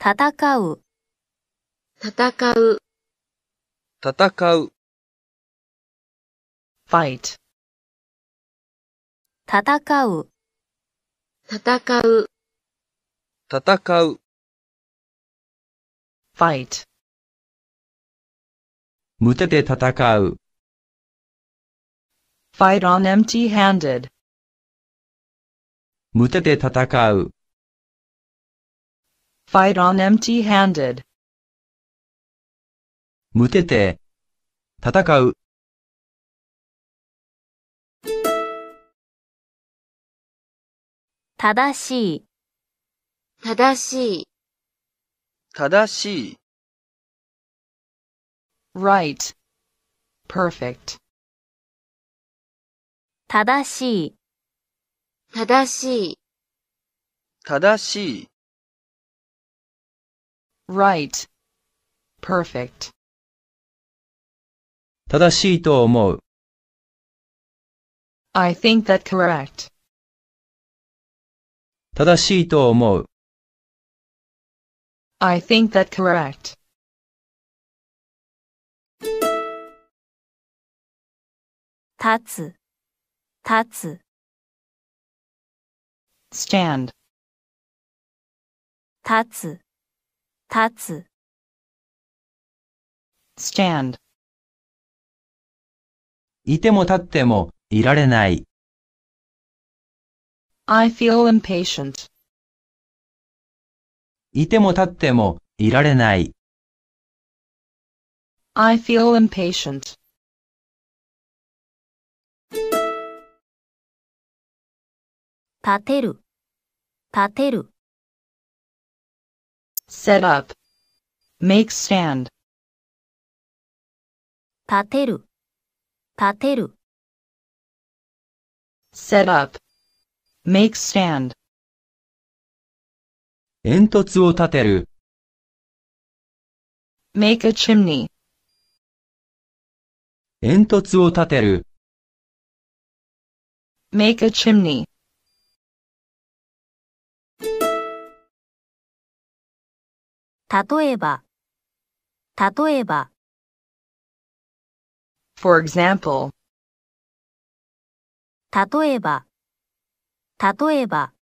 戦う、戦う、戦う。fight. 戦う、戦う、戦う。fight 無手で戦う fight on empty-handed 無手で戦う fight on empty-handed 無手で戦う正しい、正しい。正しい right, perfect. 正しい、正しい、正しい right, perfect. 正しいと思う。I think that correct. 正しいと思う。I think that correct. 立つ、立つ。stand 立つ、立つ。stand いても立ってもいられない。I feel impatient. いても立ってもいられない。I feel impatient. 立てる、立てる。set up, make stand. 立てる、立てる。set up, make stand. 煙突を立てる。make a chimney 煙突を立てる。make a chimney 例えば、例えば。for example 例えば、例えば。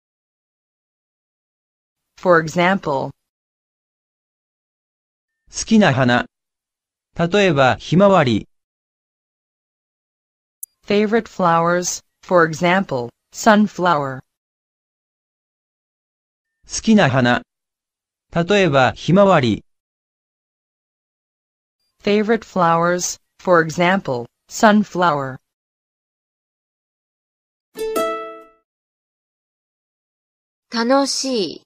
For example. 好きな花。例えば、ひまわり。favorite flowers, for example, sunflower. 好きな花。例えば、ひまわり。favorite flowers, for example, sunflower. 楽しい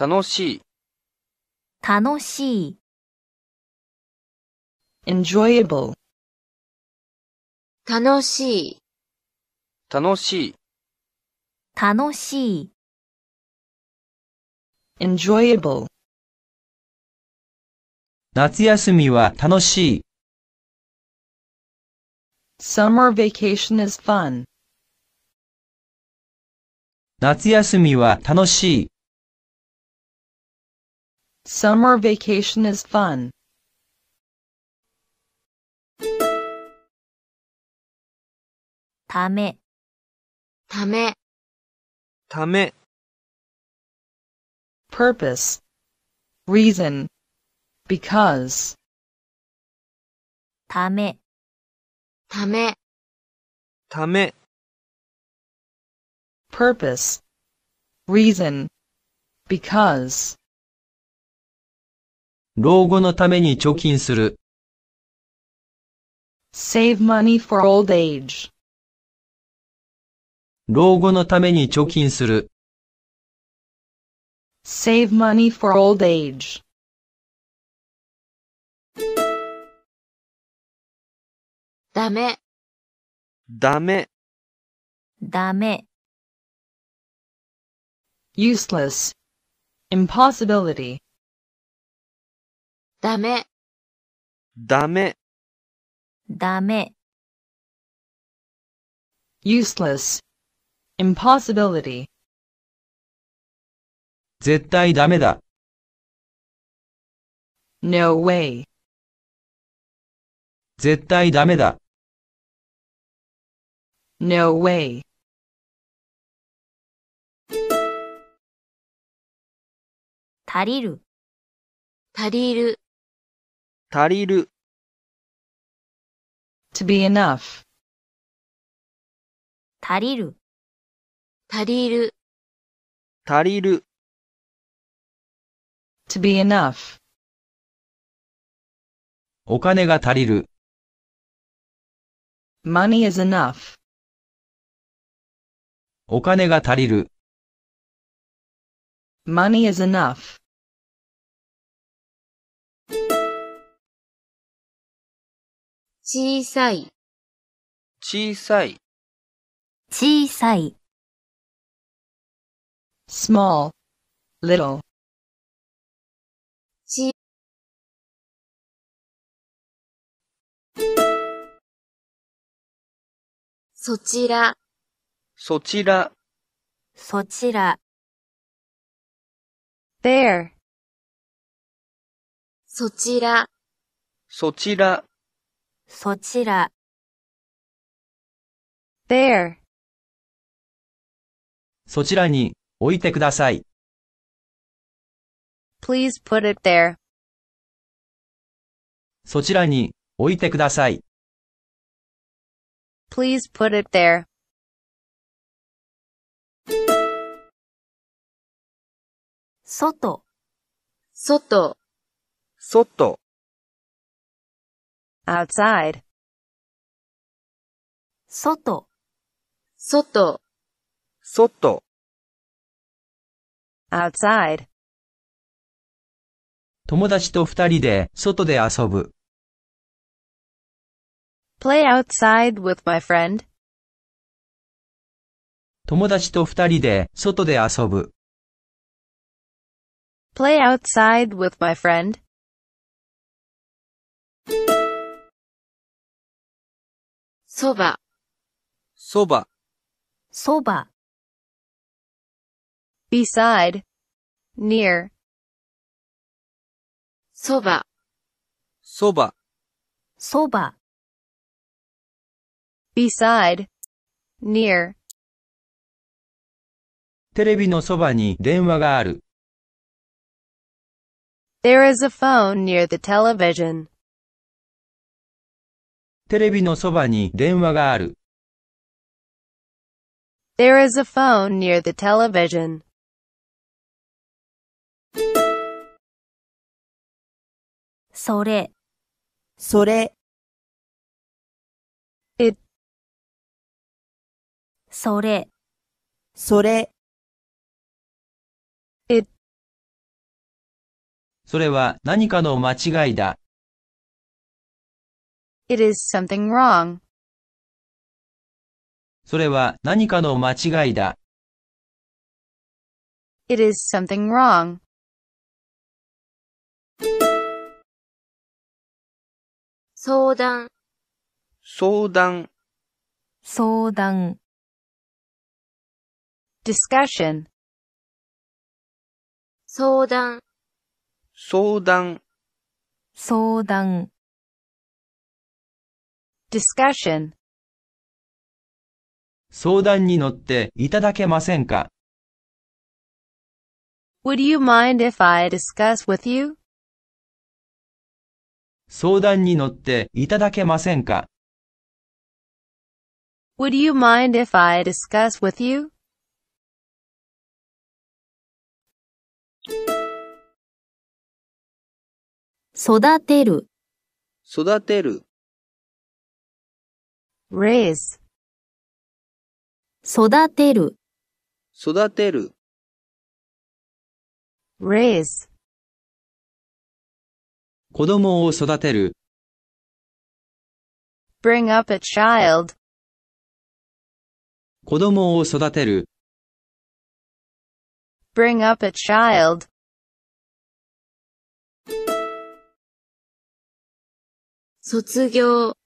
楽しい、楽しい、enjoyable, 楽しい、楽しい、楽しい、enjoyable, 夏休みは楽しい。summer vacation is fun, 夏休みは楽しい。Summer vacation is fun. 다음에 다음에 다음에 purpose reason because 다음에 다음에 다음에 purpose reason because 老後のために貯金する。save money for old age. 老後のために貯金する。save money for old age. ダメ。ダメ。ダメ。useless. impossibility. ダメ、ダメ、ダメ useless, impossibility, 絶対ダメだ、no way, 絶対ダメだ、no way. 足りる、足りる。足りる to be enough 足りる足りる足りる to be enough お金が足りる money is enough お金が足りる money is enough 小さい、小さい、小さい、small, little, ち、そちら、そちら、そちら、there, そちら、そちら、そちら there そちらに置いてください。Please put it there. そちらに置いてください。Please put it there. 外、外、外。outside 外外外 outside 友達と二人で外で遊ぶ。play outside with my friend 友達と二人で外で遊ぶ。play outside with my friend そば、そば、そば。b e s i d e near, そば、そば、そば。beside, near, テレビのそばに電話がある。there is a phone near the television. テレビのそばに電話がある。There is a phone near the television. Sore. Sore. It. Sore. Sore. It. それは何かの間違いだ。It is something wrong. それは何かの間違いだ。It is something wrong. 相談、相談、相談、Discussion. 相談、相談、相談、discussion 相談に乗っていただけませんか Would you mind if I discuss with you? 相談に乗っていただけませんか Would you mind if I discuss with you? 育てる育てる raise 育てる育てる raise 子供を育てる bring up a child 子供を育てる bring up a child 卒業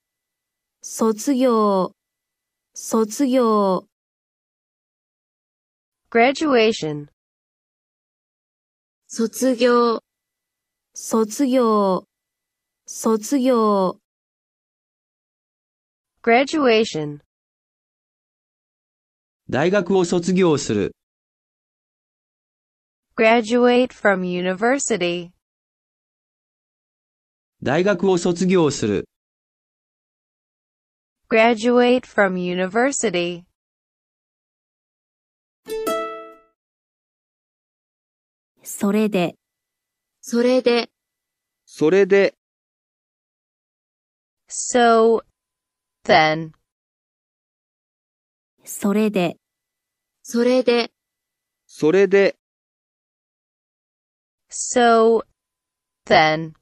卒業卒業 graduation 卒業卒業卒業 graduation 大学を卒業する graduate from university 大学を卒業する graduate from university.「それで」それで、それで、So, then, それで、それで、それで、so, then.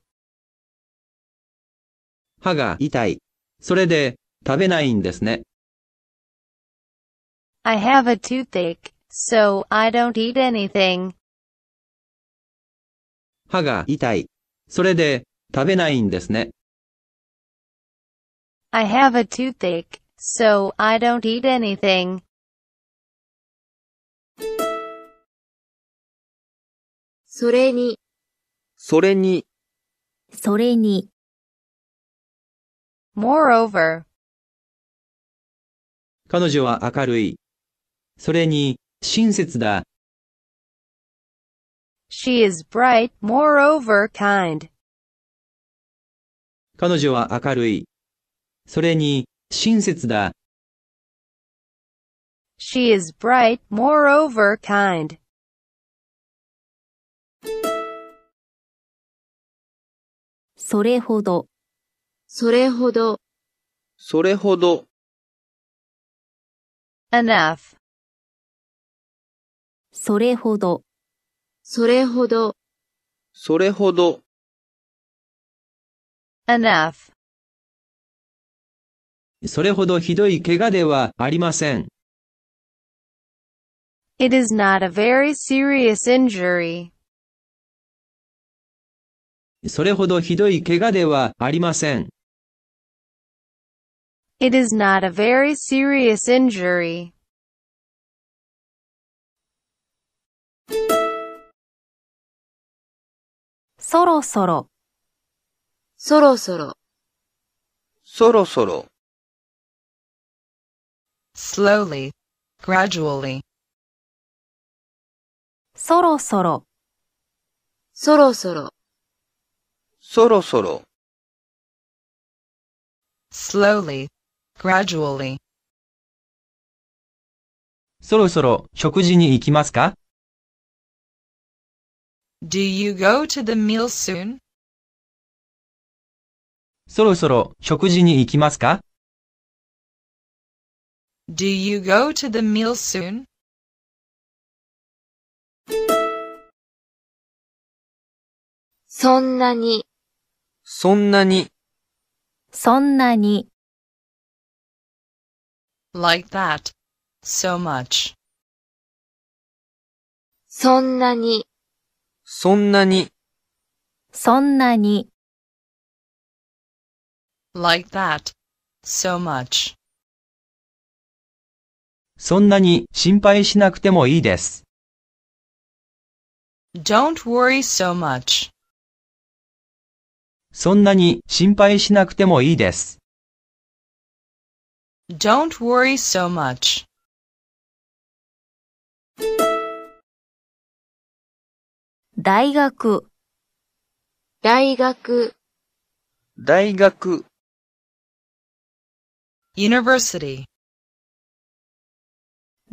歯が痛い。それで、食べないんですね。I have a toothache, so I don't eat anything. 歯が痛い。それで、食べないんですね。I have a toothache, so I don't eat anything. それに、それに、それに。Moreover, 彼女は明るい。それに、親切だ。She is bright, moreover kind. 彼女は明るい。それに、親切だ。She is bright, moreover kind. それほど。それほど。それほど。enough それほどそれほどそれほど enough それほどひどい怪我ではありません。It is not a very serious injury. それほどひどい怪我ではありません。It is not a very serious injury. Soro soro. Soro soro. Slowly. Gradually. Soro soro. Soro soro. Slowly. gradually そろそろ食事に行きますか ?Do you go to the meal soon? そろそろ食事に行きますか ?Do you go to the meal soon? そんなに、そんなに、そんなに。like that, so much. そんなに、そんなに、そんなに、like that, so much. そんなに心配しなくてもいいです。Don't worry so much. そんなに心配しなくてもいいです。Don't worry so much. Daigaku. Daigaku. Daigaku. University.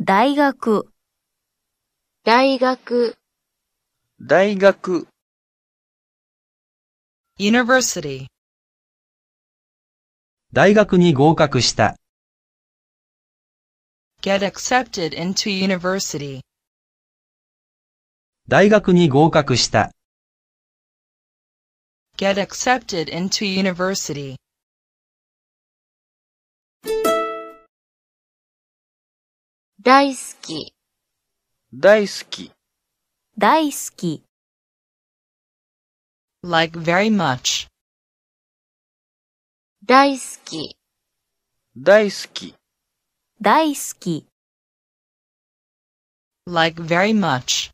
Daigaku. Daigaku. Daigaku. University. 大学に合格した。get accepted into university. 大学に合格した。get accepted into university. 大好き。大好き。大好き。like very much. 大好き。大好き。大好き like very much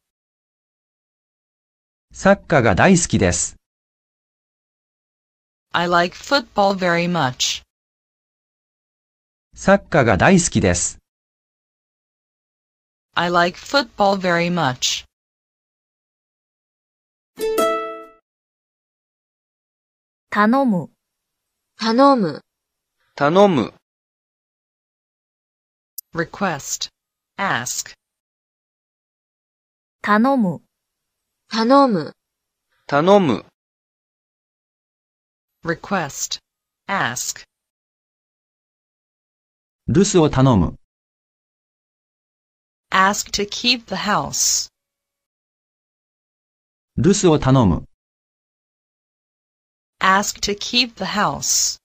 サッカーが大好きです。I like football very much サッカーが大好きです。I like football very much 頼む。頼む。頼む。request, ask. 頼む、頼む、頼む request, ask. Ask to keep the house, Ask to keep the house.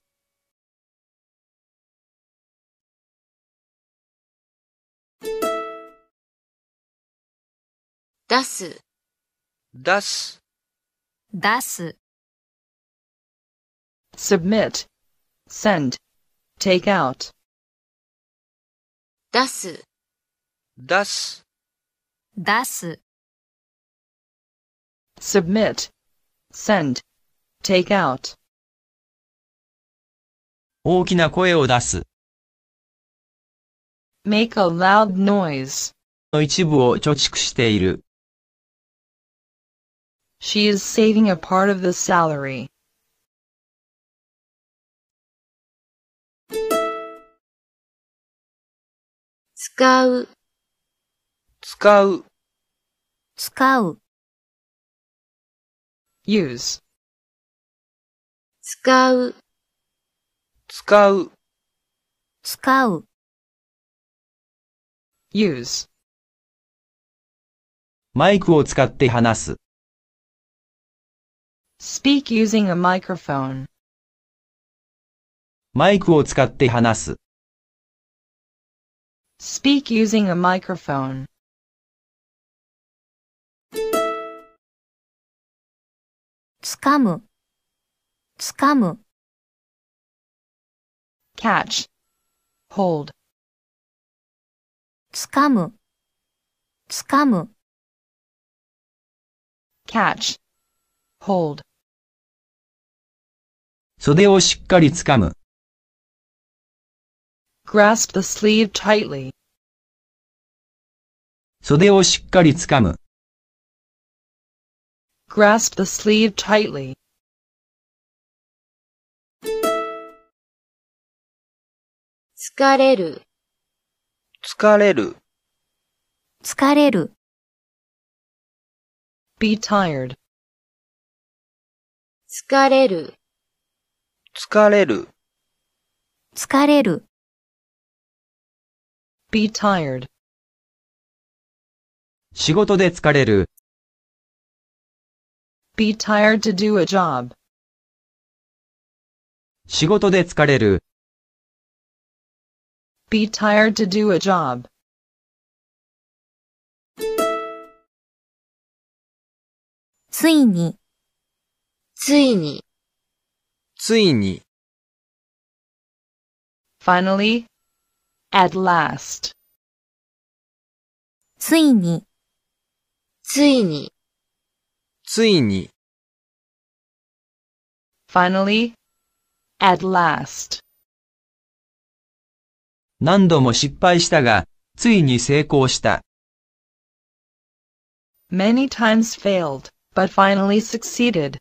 出す、出す、出す。submit, send, take out, 出す、出す、出す。submit, send, take out, 大きな声を出す make a loud noise, の一部を貯蓄している。She is saving a part of the salary. Skau. Skau. Use. Skau. Skau. Use. Use. マイクを使って話す。Speak using a microphone. マイクを使って話す。Speak using a microphone. Hold. Catch. Hold. 袖をしっかりつかむ。grasp the sleeve tightly. 袖をしっかりつかむ。grasp the sleeve tightly. t s u k a r 疲れる、疲れる、be tired. 疲れる疲れる、疲れる、be tired, 仕事で疲れる、be tired to do a job, 仕事で疲れる、be tired to do a job, ついに、ついに、ついに finally, at last. ついに、ついに、ついに finally, at last. 何度も失敗したが、ついに成功した。many times failed, but finally succeeded.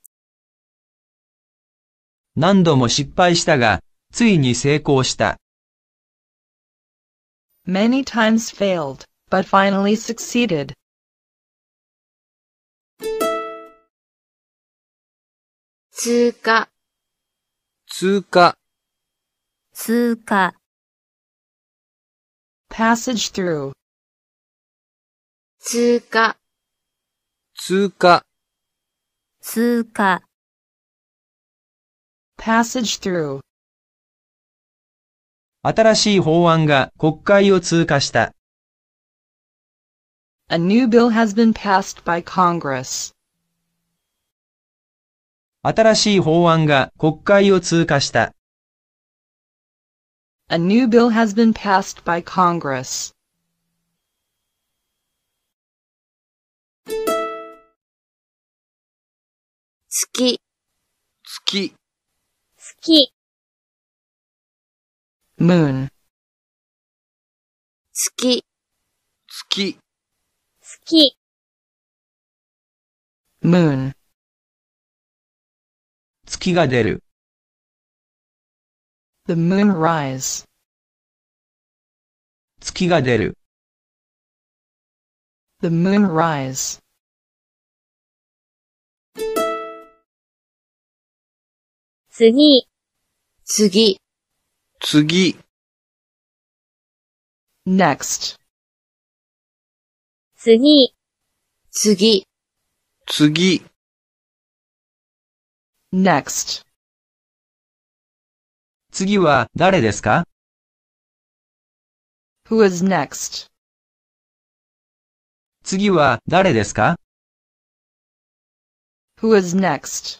何度も失敗したが、ついに成功した。Many times failed, but finally succeeded. 通過通過通過 passage through 通過通過通過 passage through 新しい法案が国会を通過した。A new bill has been passed by Congress. 新しい法案が国会を通過した。A new bill has been passed by Congress. 月月月 moon 月月月 moon 月が出る the moon rise 月が出る the moon rise 次次次 next 次次次 next 次は誰ですか ?Who is next? 次は誰ですか ?Who is next?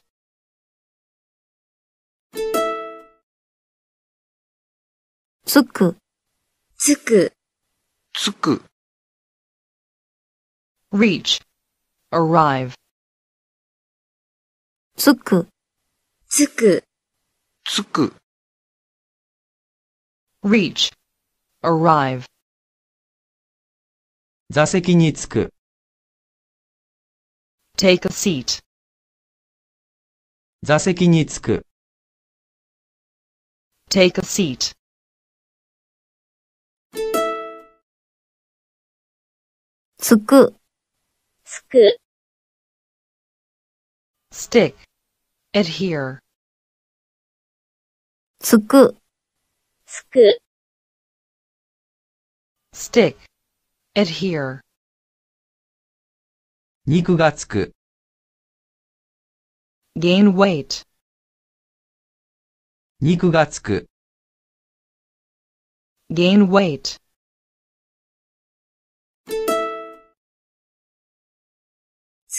つく、つく、つく。reach, arrive. つく、つく、つく。reach, arrive. 座席につく。take a seat. 座席につく。take a seat. つく、つく。stick, adhere. つく、つく。stick, adhere. 肉がつく、gain weight, 肉がつく、gain weight.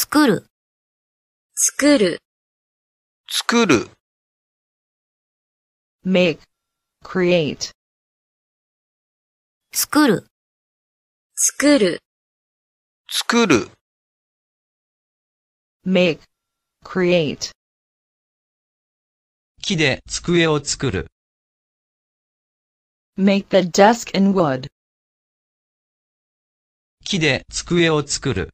作る、作る、作る。make, create. 作る、作る、作る。make, create. 木で机を作る。make the desk in wood. 木で机を作る。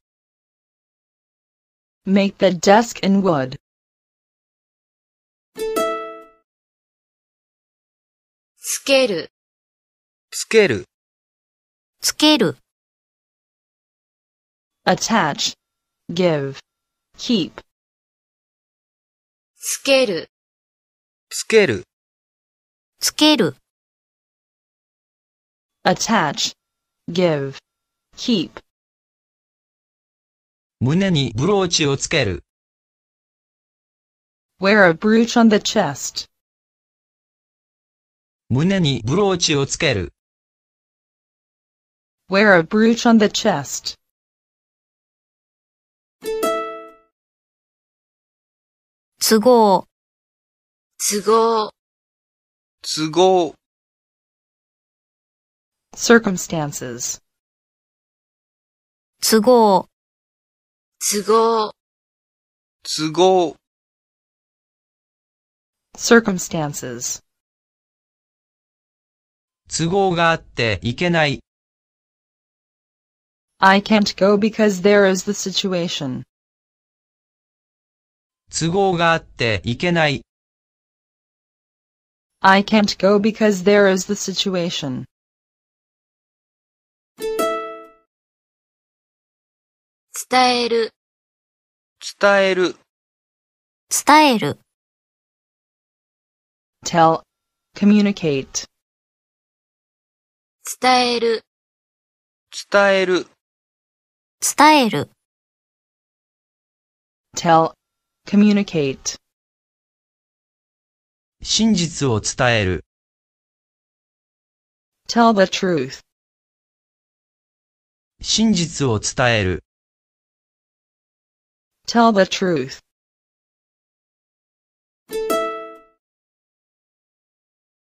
Make the desk in wood. Scale. Scale. Scale. Attach. Give. Keep. Scale. Scale. Scale. Attach. Give. Keep. 胸にブローチをつける。Wear a brooch on the chest. 胸にブローチをつける。Wear a brooch on the chest. 都合都合都合 circumstances 都合都合都合 circumstances 都合があっていけない。I can't go because there is the situation. 都合があっていけない。I can't go because there is the situation. 伝える、伝える、伝える、tell, communicate, 伝える、伝える、伝える、tell, communicate, 真実を伝える、tell the truth, 真実を伝える、Tell the truth.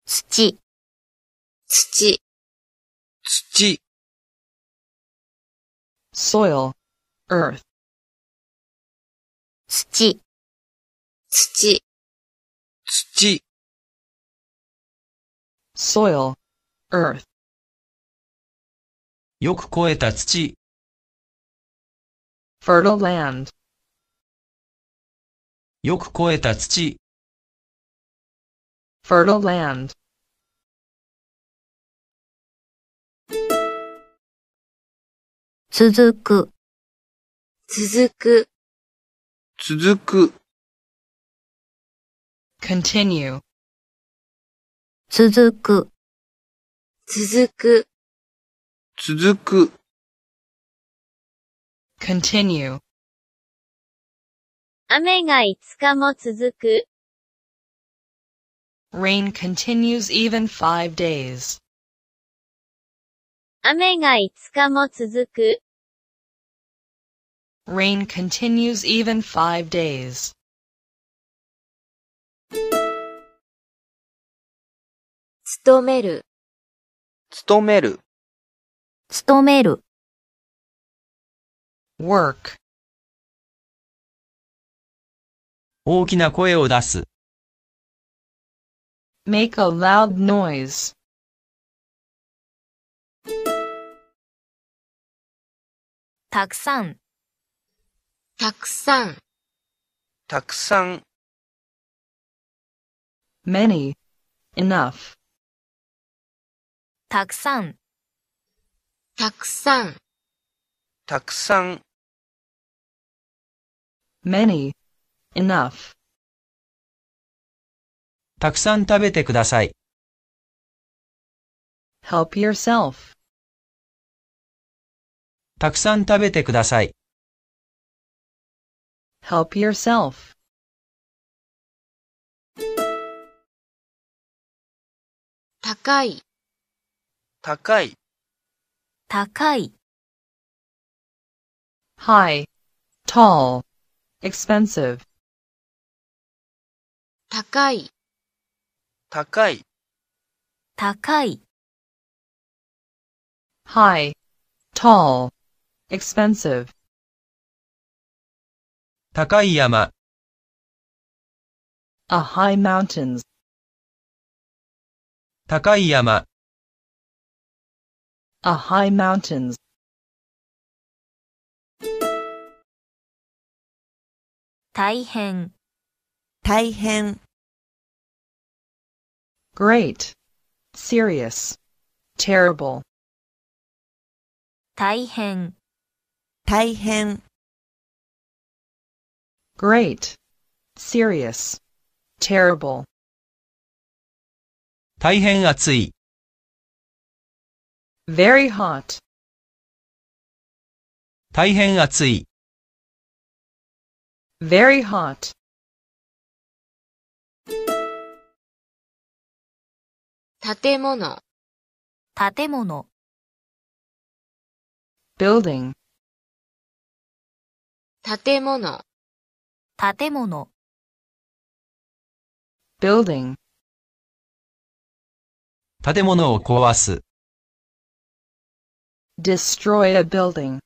Tsuchi. Tsuchi. Tsuchi. Soil. Earth. Tsuchi. Tsuchi. Tsuchi. Soil. Earth. fertile land よく肥えた土 fertile land 続く続く続く continue 続く続く続く continue 雨が5日も続く。Rain continues even five days. 雨が5日も続く。Rain continues even five days. 勤める、勤める、勤める。work, 大きな声を出す。make a loud noise. たくさん、たくさん、たくさん、many, enough. たくさん、たくさん、たくさん、many, enough たくさん食べてください。help yourself たくさん食べてください。help yourself 高い、高い、高い、high tall expensive 高い高い高い high, tall, expensive 高い山 a high mountains 高い山 a high mountains 大変大変 great, serious, terrible. 大変大変 great, serious, terrible. 大変暑い very hot, 大変暑い very hot, 建物建物 building 建物建物 building 建物を壊す destroy a building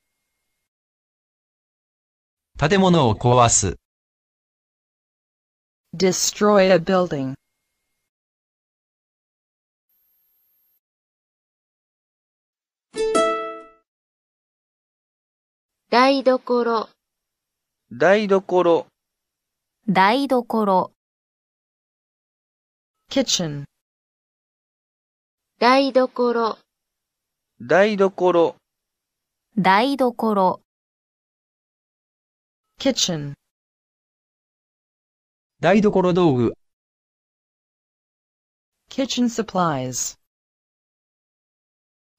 建物を壊す destroy a building 台所台所台所 kitchen 台所台所台所 kitchen 台所道具 kitchen supplies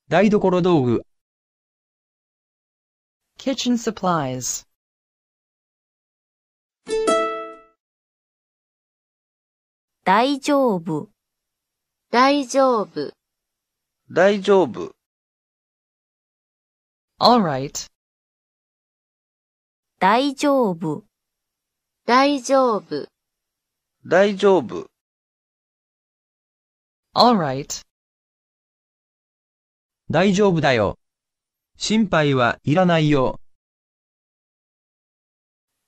台所道具 kitchen supplies 大丈夫大丈夫大丈夫 alright 大丈夫大丈夫大丈夫 alright 大丈夫だよ心配はいらないよ。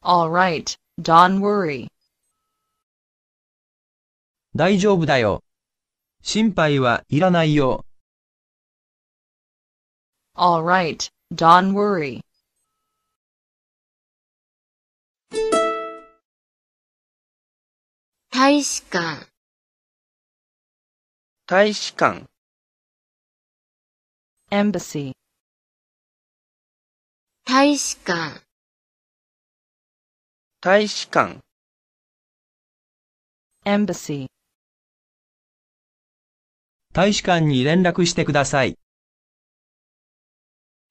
Alright, don't worry. 大丈夫だよ。心配はいらないよ。Alright, don't worry. 大使館大使館 Embassy 大使館大使館 embassy 大使館に連絡してください。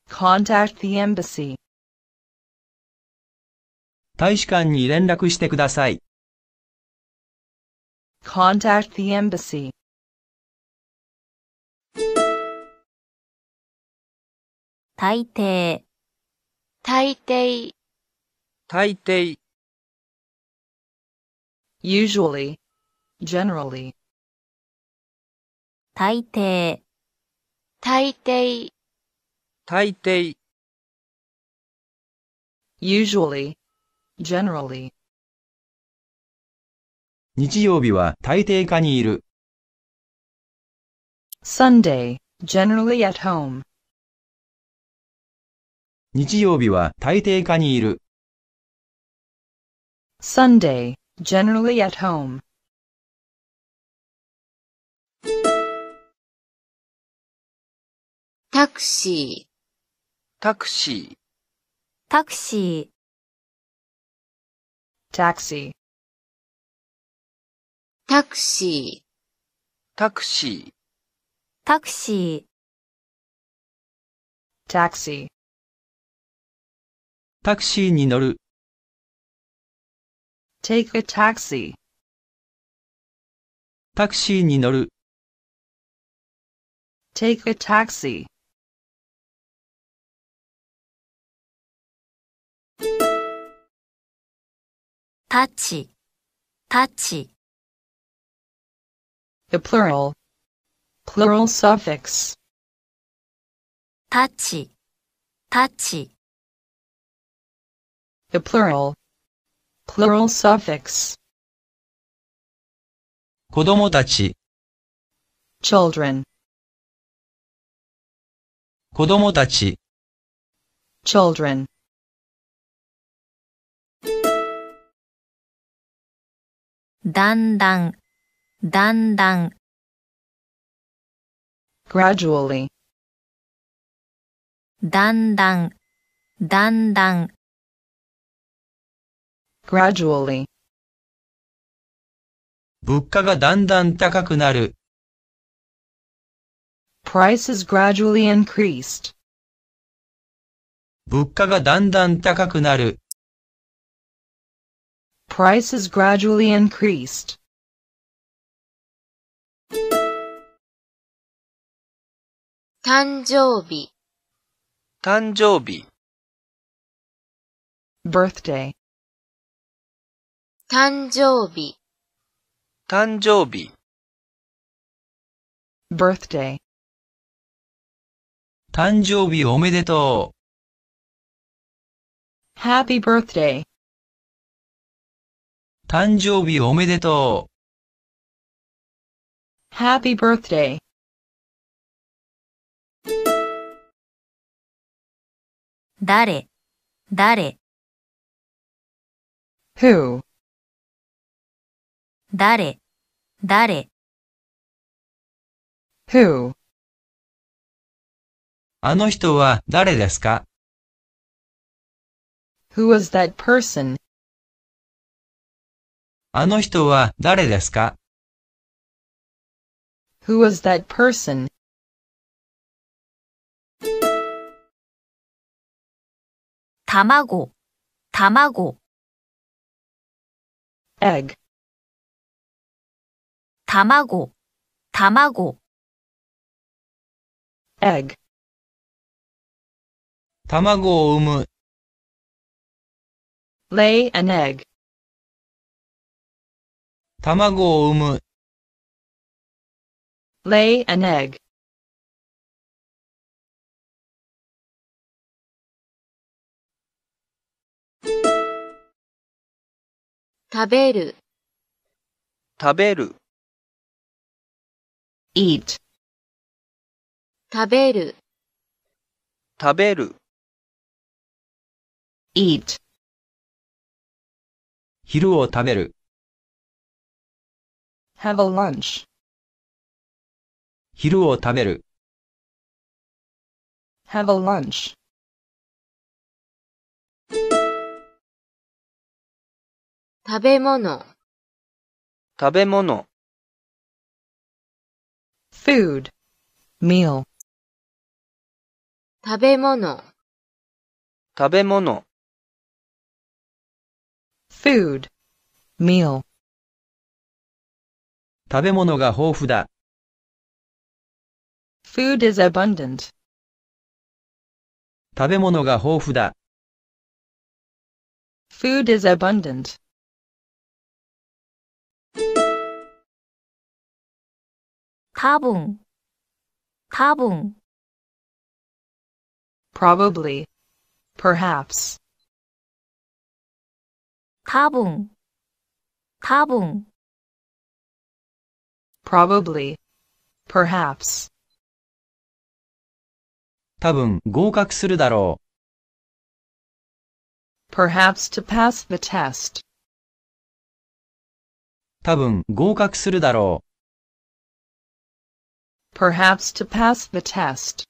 contact the embassy 大使館に連絡してください。contact the embassy 大抵大抵大抵 usually, generally 大抵大抵大抵 usually, generally 日曜日は大抵家にいる Sunday, generally at home 日曜日は大抵家にいる。Sunday, generally at home. タクシー、タクシー、タクシー、タクシー、タクシー、タクシー、タクシー、タクシー。タクシーに乗る。take a taxi タクシーに乗る。take a taxi タッチ、タッチ。the plural, plural suffix タッチ、タッチ。The plural. Plural suffix. 子供たち children. 子供たち children. 단단, gradually. gradually 物価がだんだん高くなる。prices gradually increased 物価がだんだん高くなる。prices gradually increased 誕生日誕生日 birthday 誕生日誕生日 birthday 誕生日おめでとう happy birthday 誕生日おめでとう happy birthday 誰誰 who 誰、誰。who あの人は誰ですか ?Who was that person? あの人は誰ですか ?Who was that person? たたまご、まご。egg 卵、卵。egg 卵を産む。lay an egg 卵を産む。lay an egg 食べる食べる eat 食べる食べる eat 昼を食べる have a lunch 昼を食べる have a lunch 食べ物食べ物 food, meal. 食べ物、食べ物、food, meal. 食べ物が豊富だ。Food is abundant. 食べ物が豊富だ。Food is abundant. Tabung. Tabung. Probably. Perhaps. Tabung. Tabung. Probably. Perhaps. Perhaps to pass the test. 多分合格するだろう。perhaps to pass the test.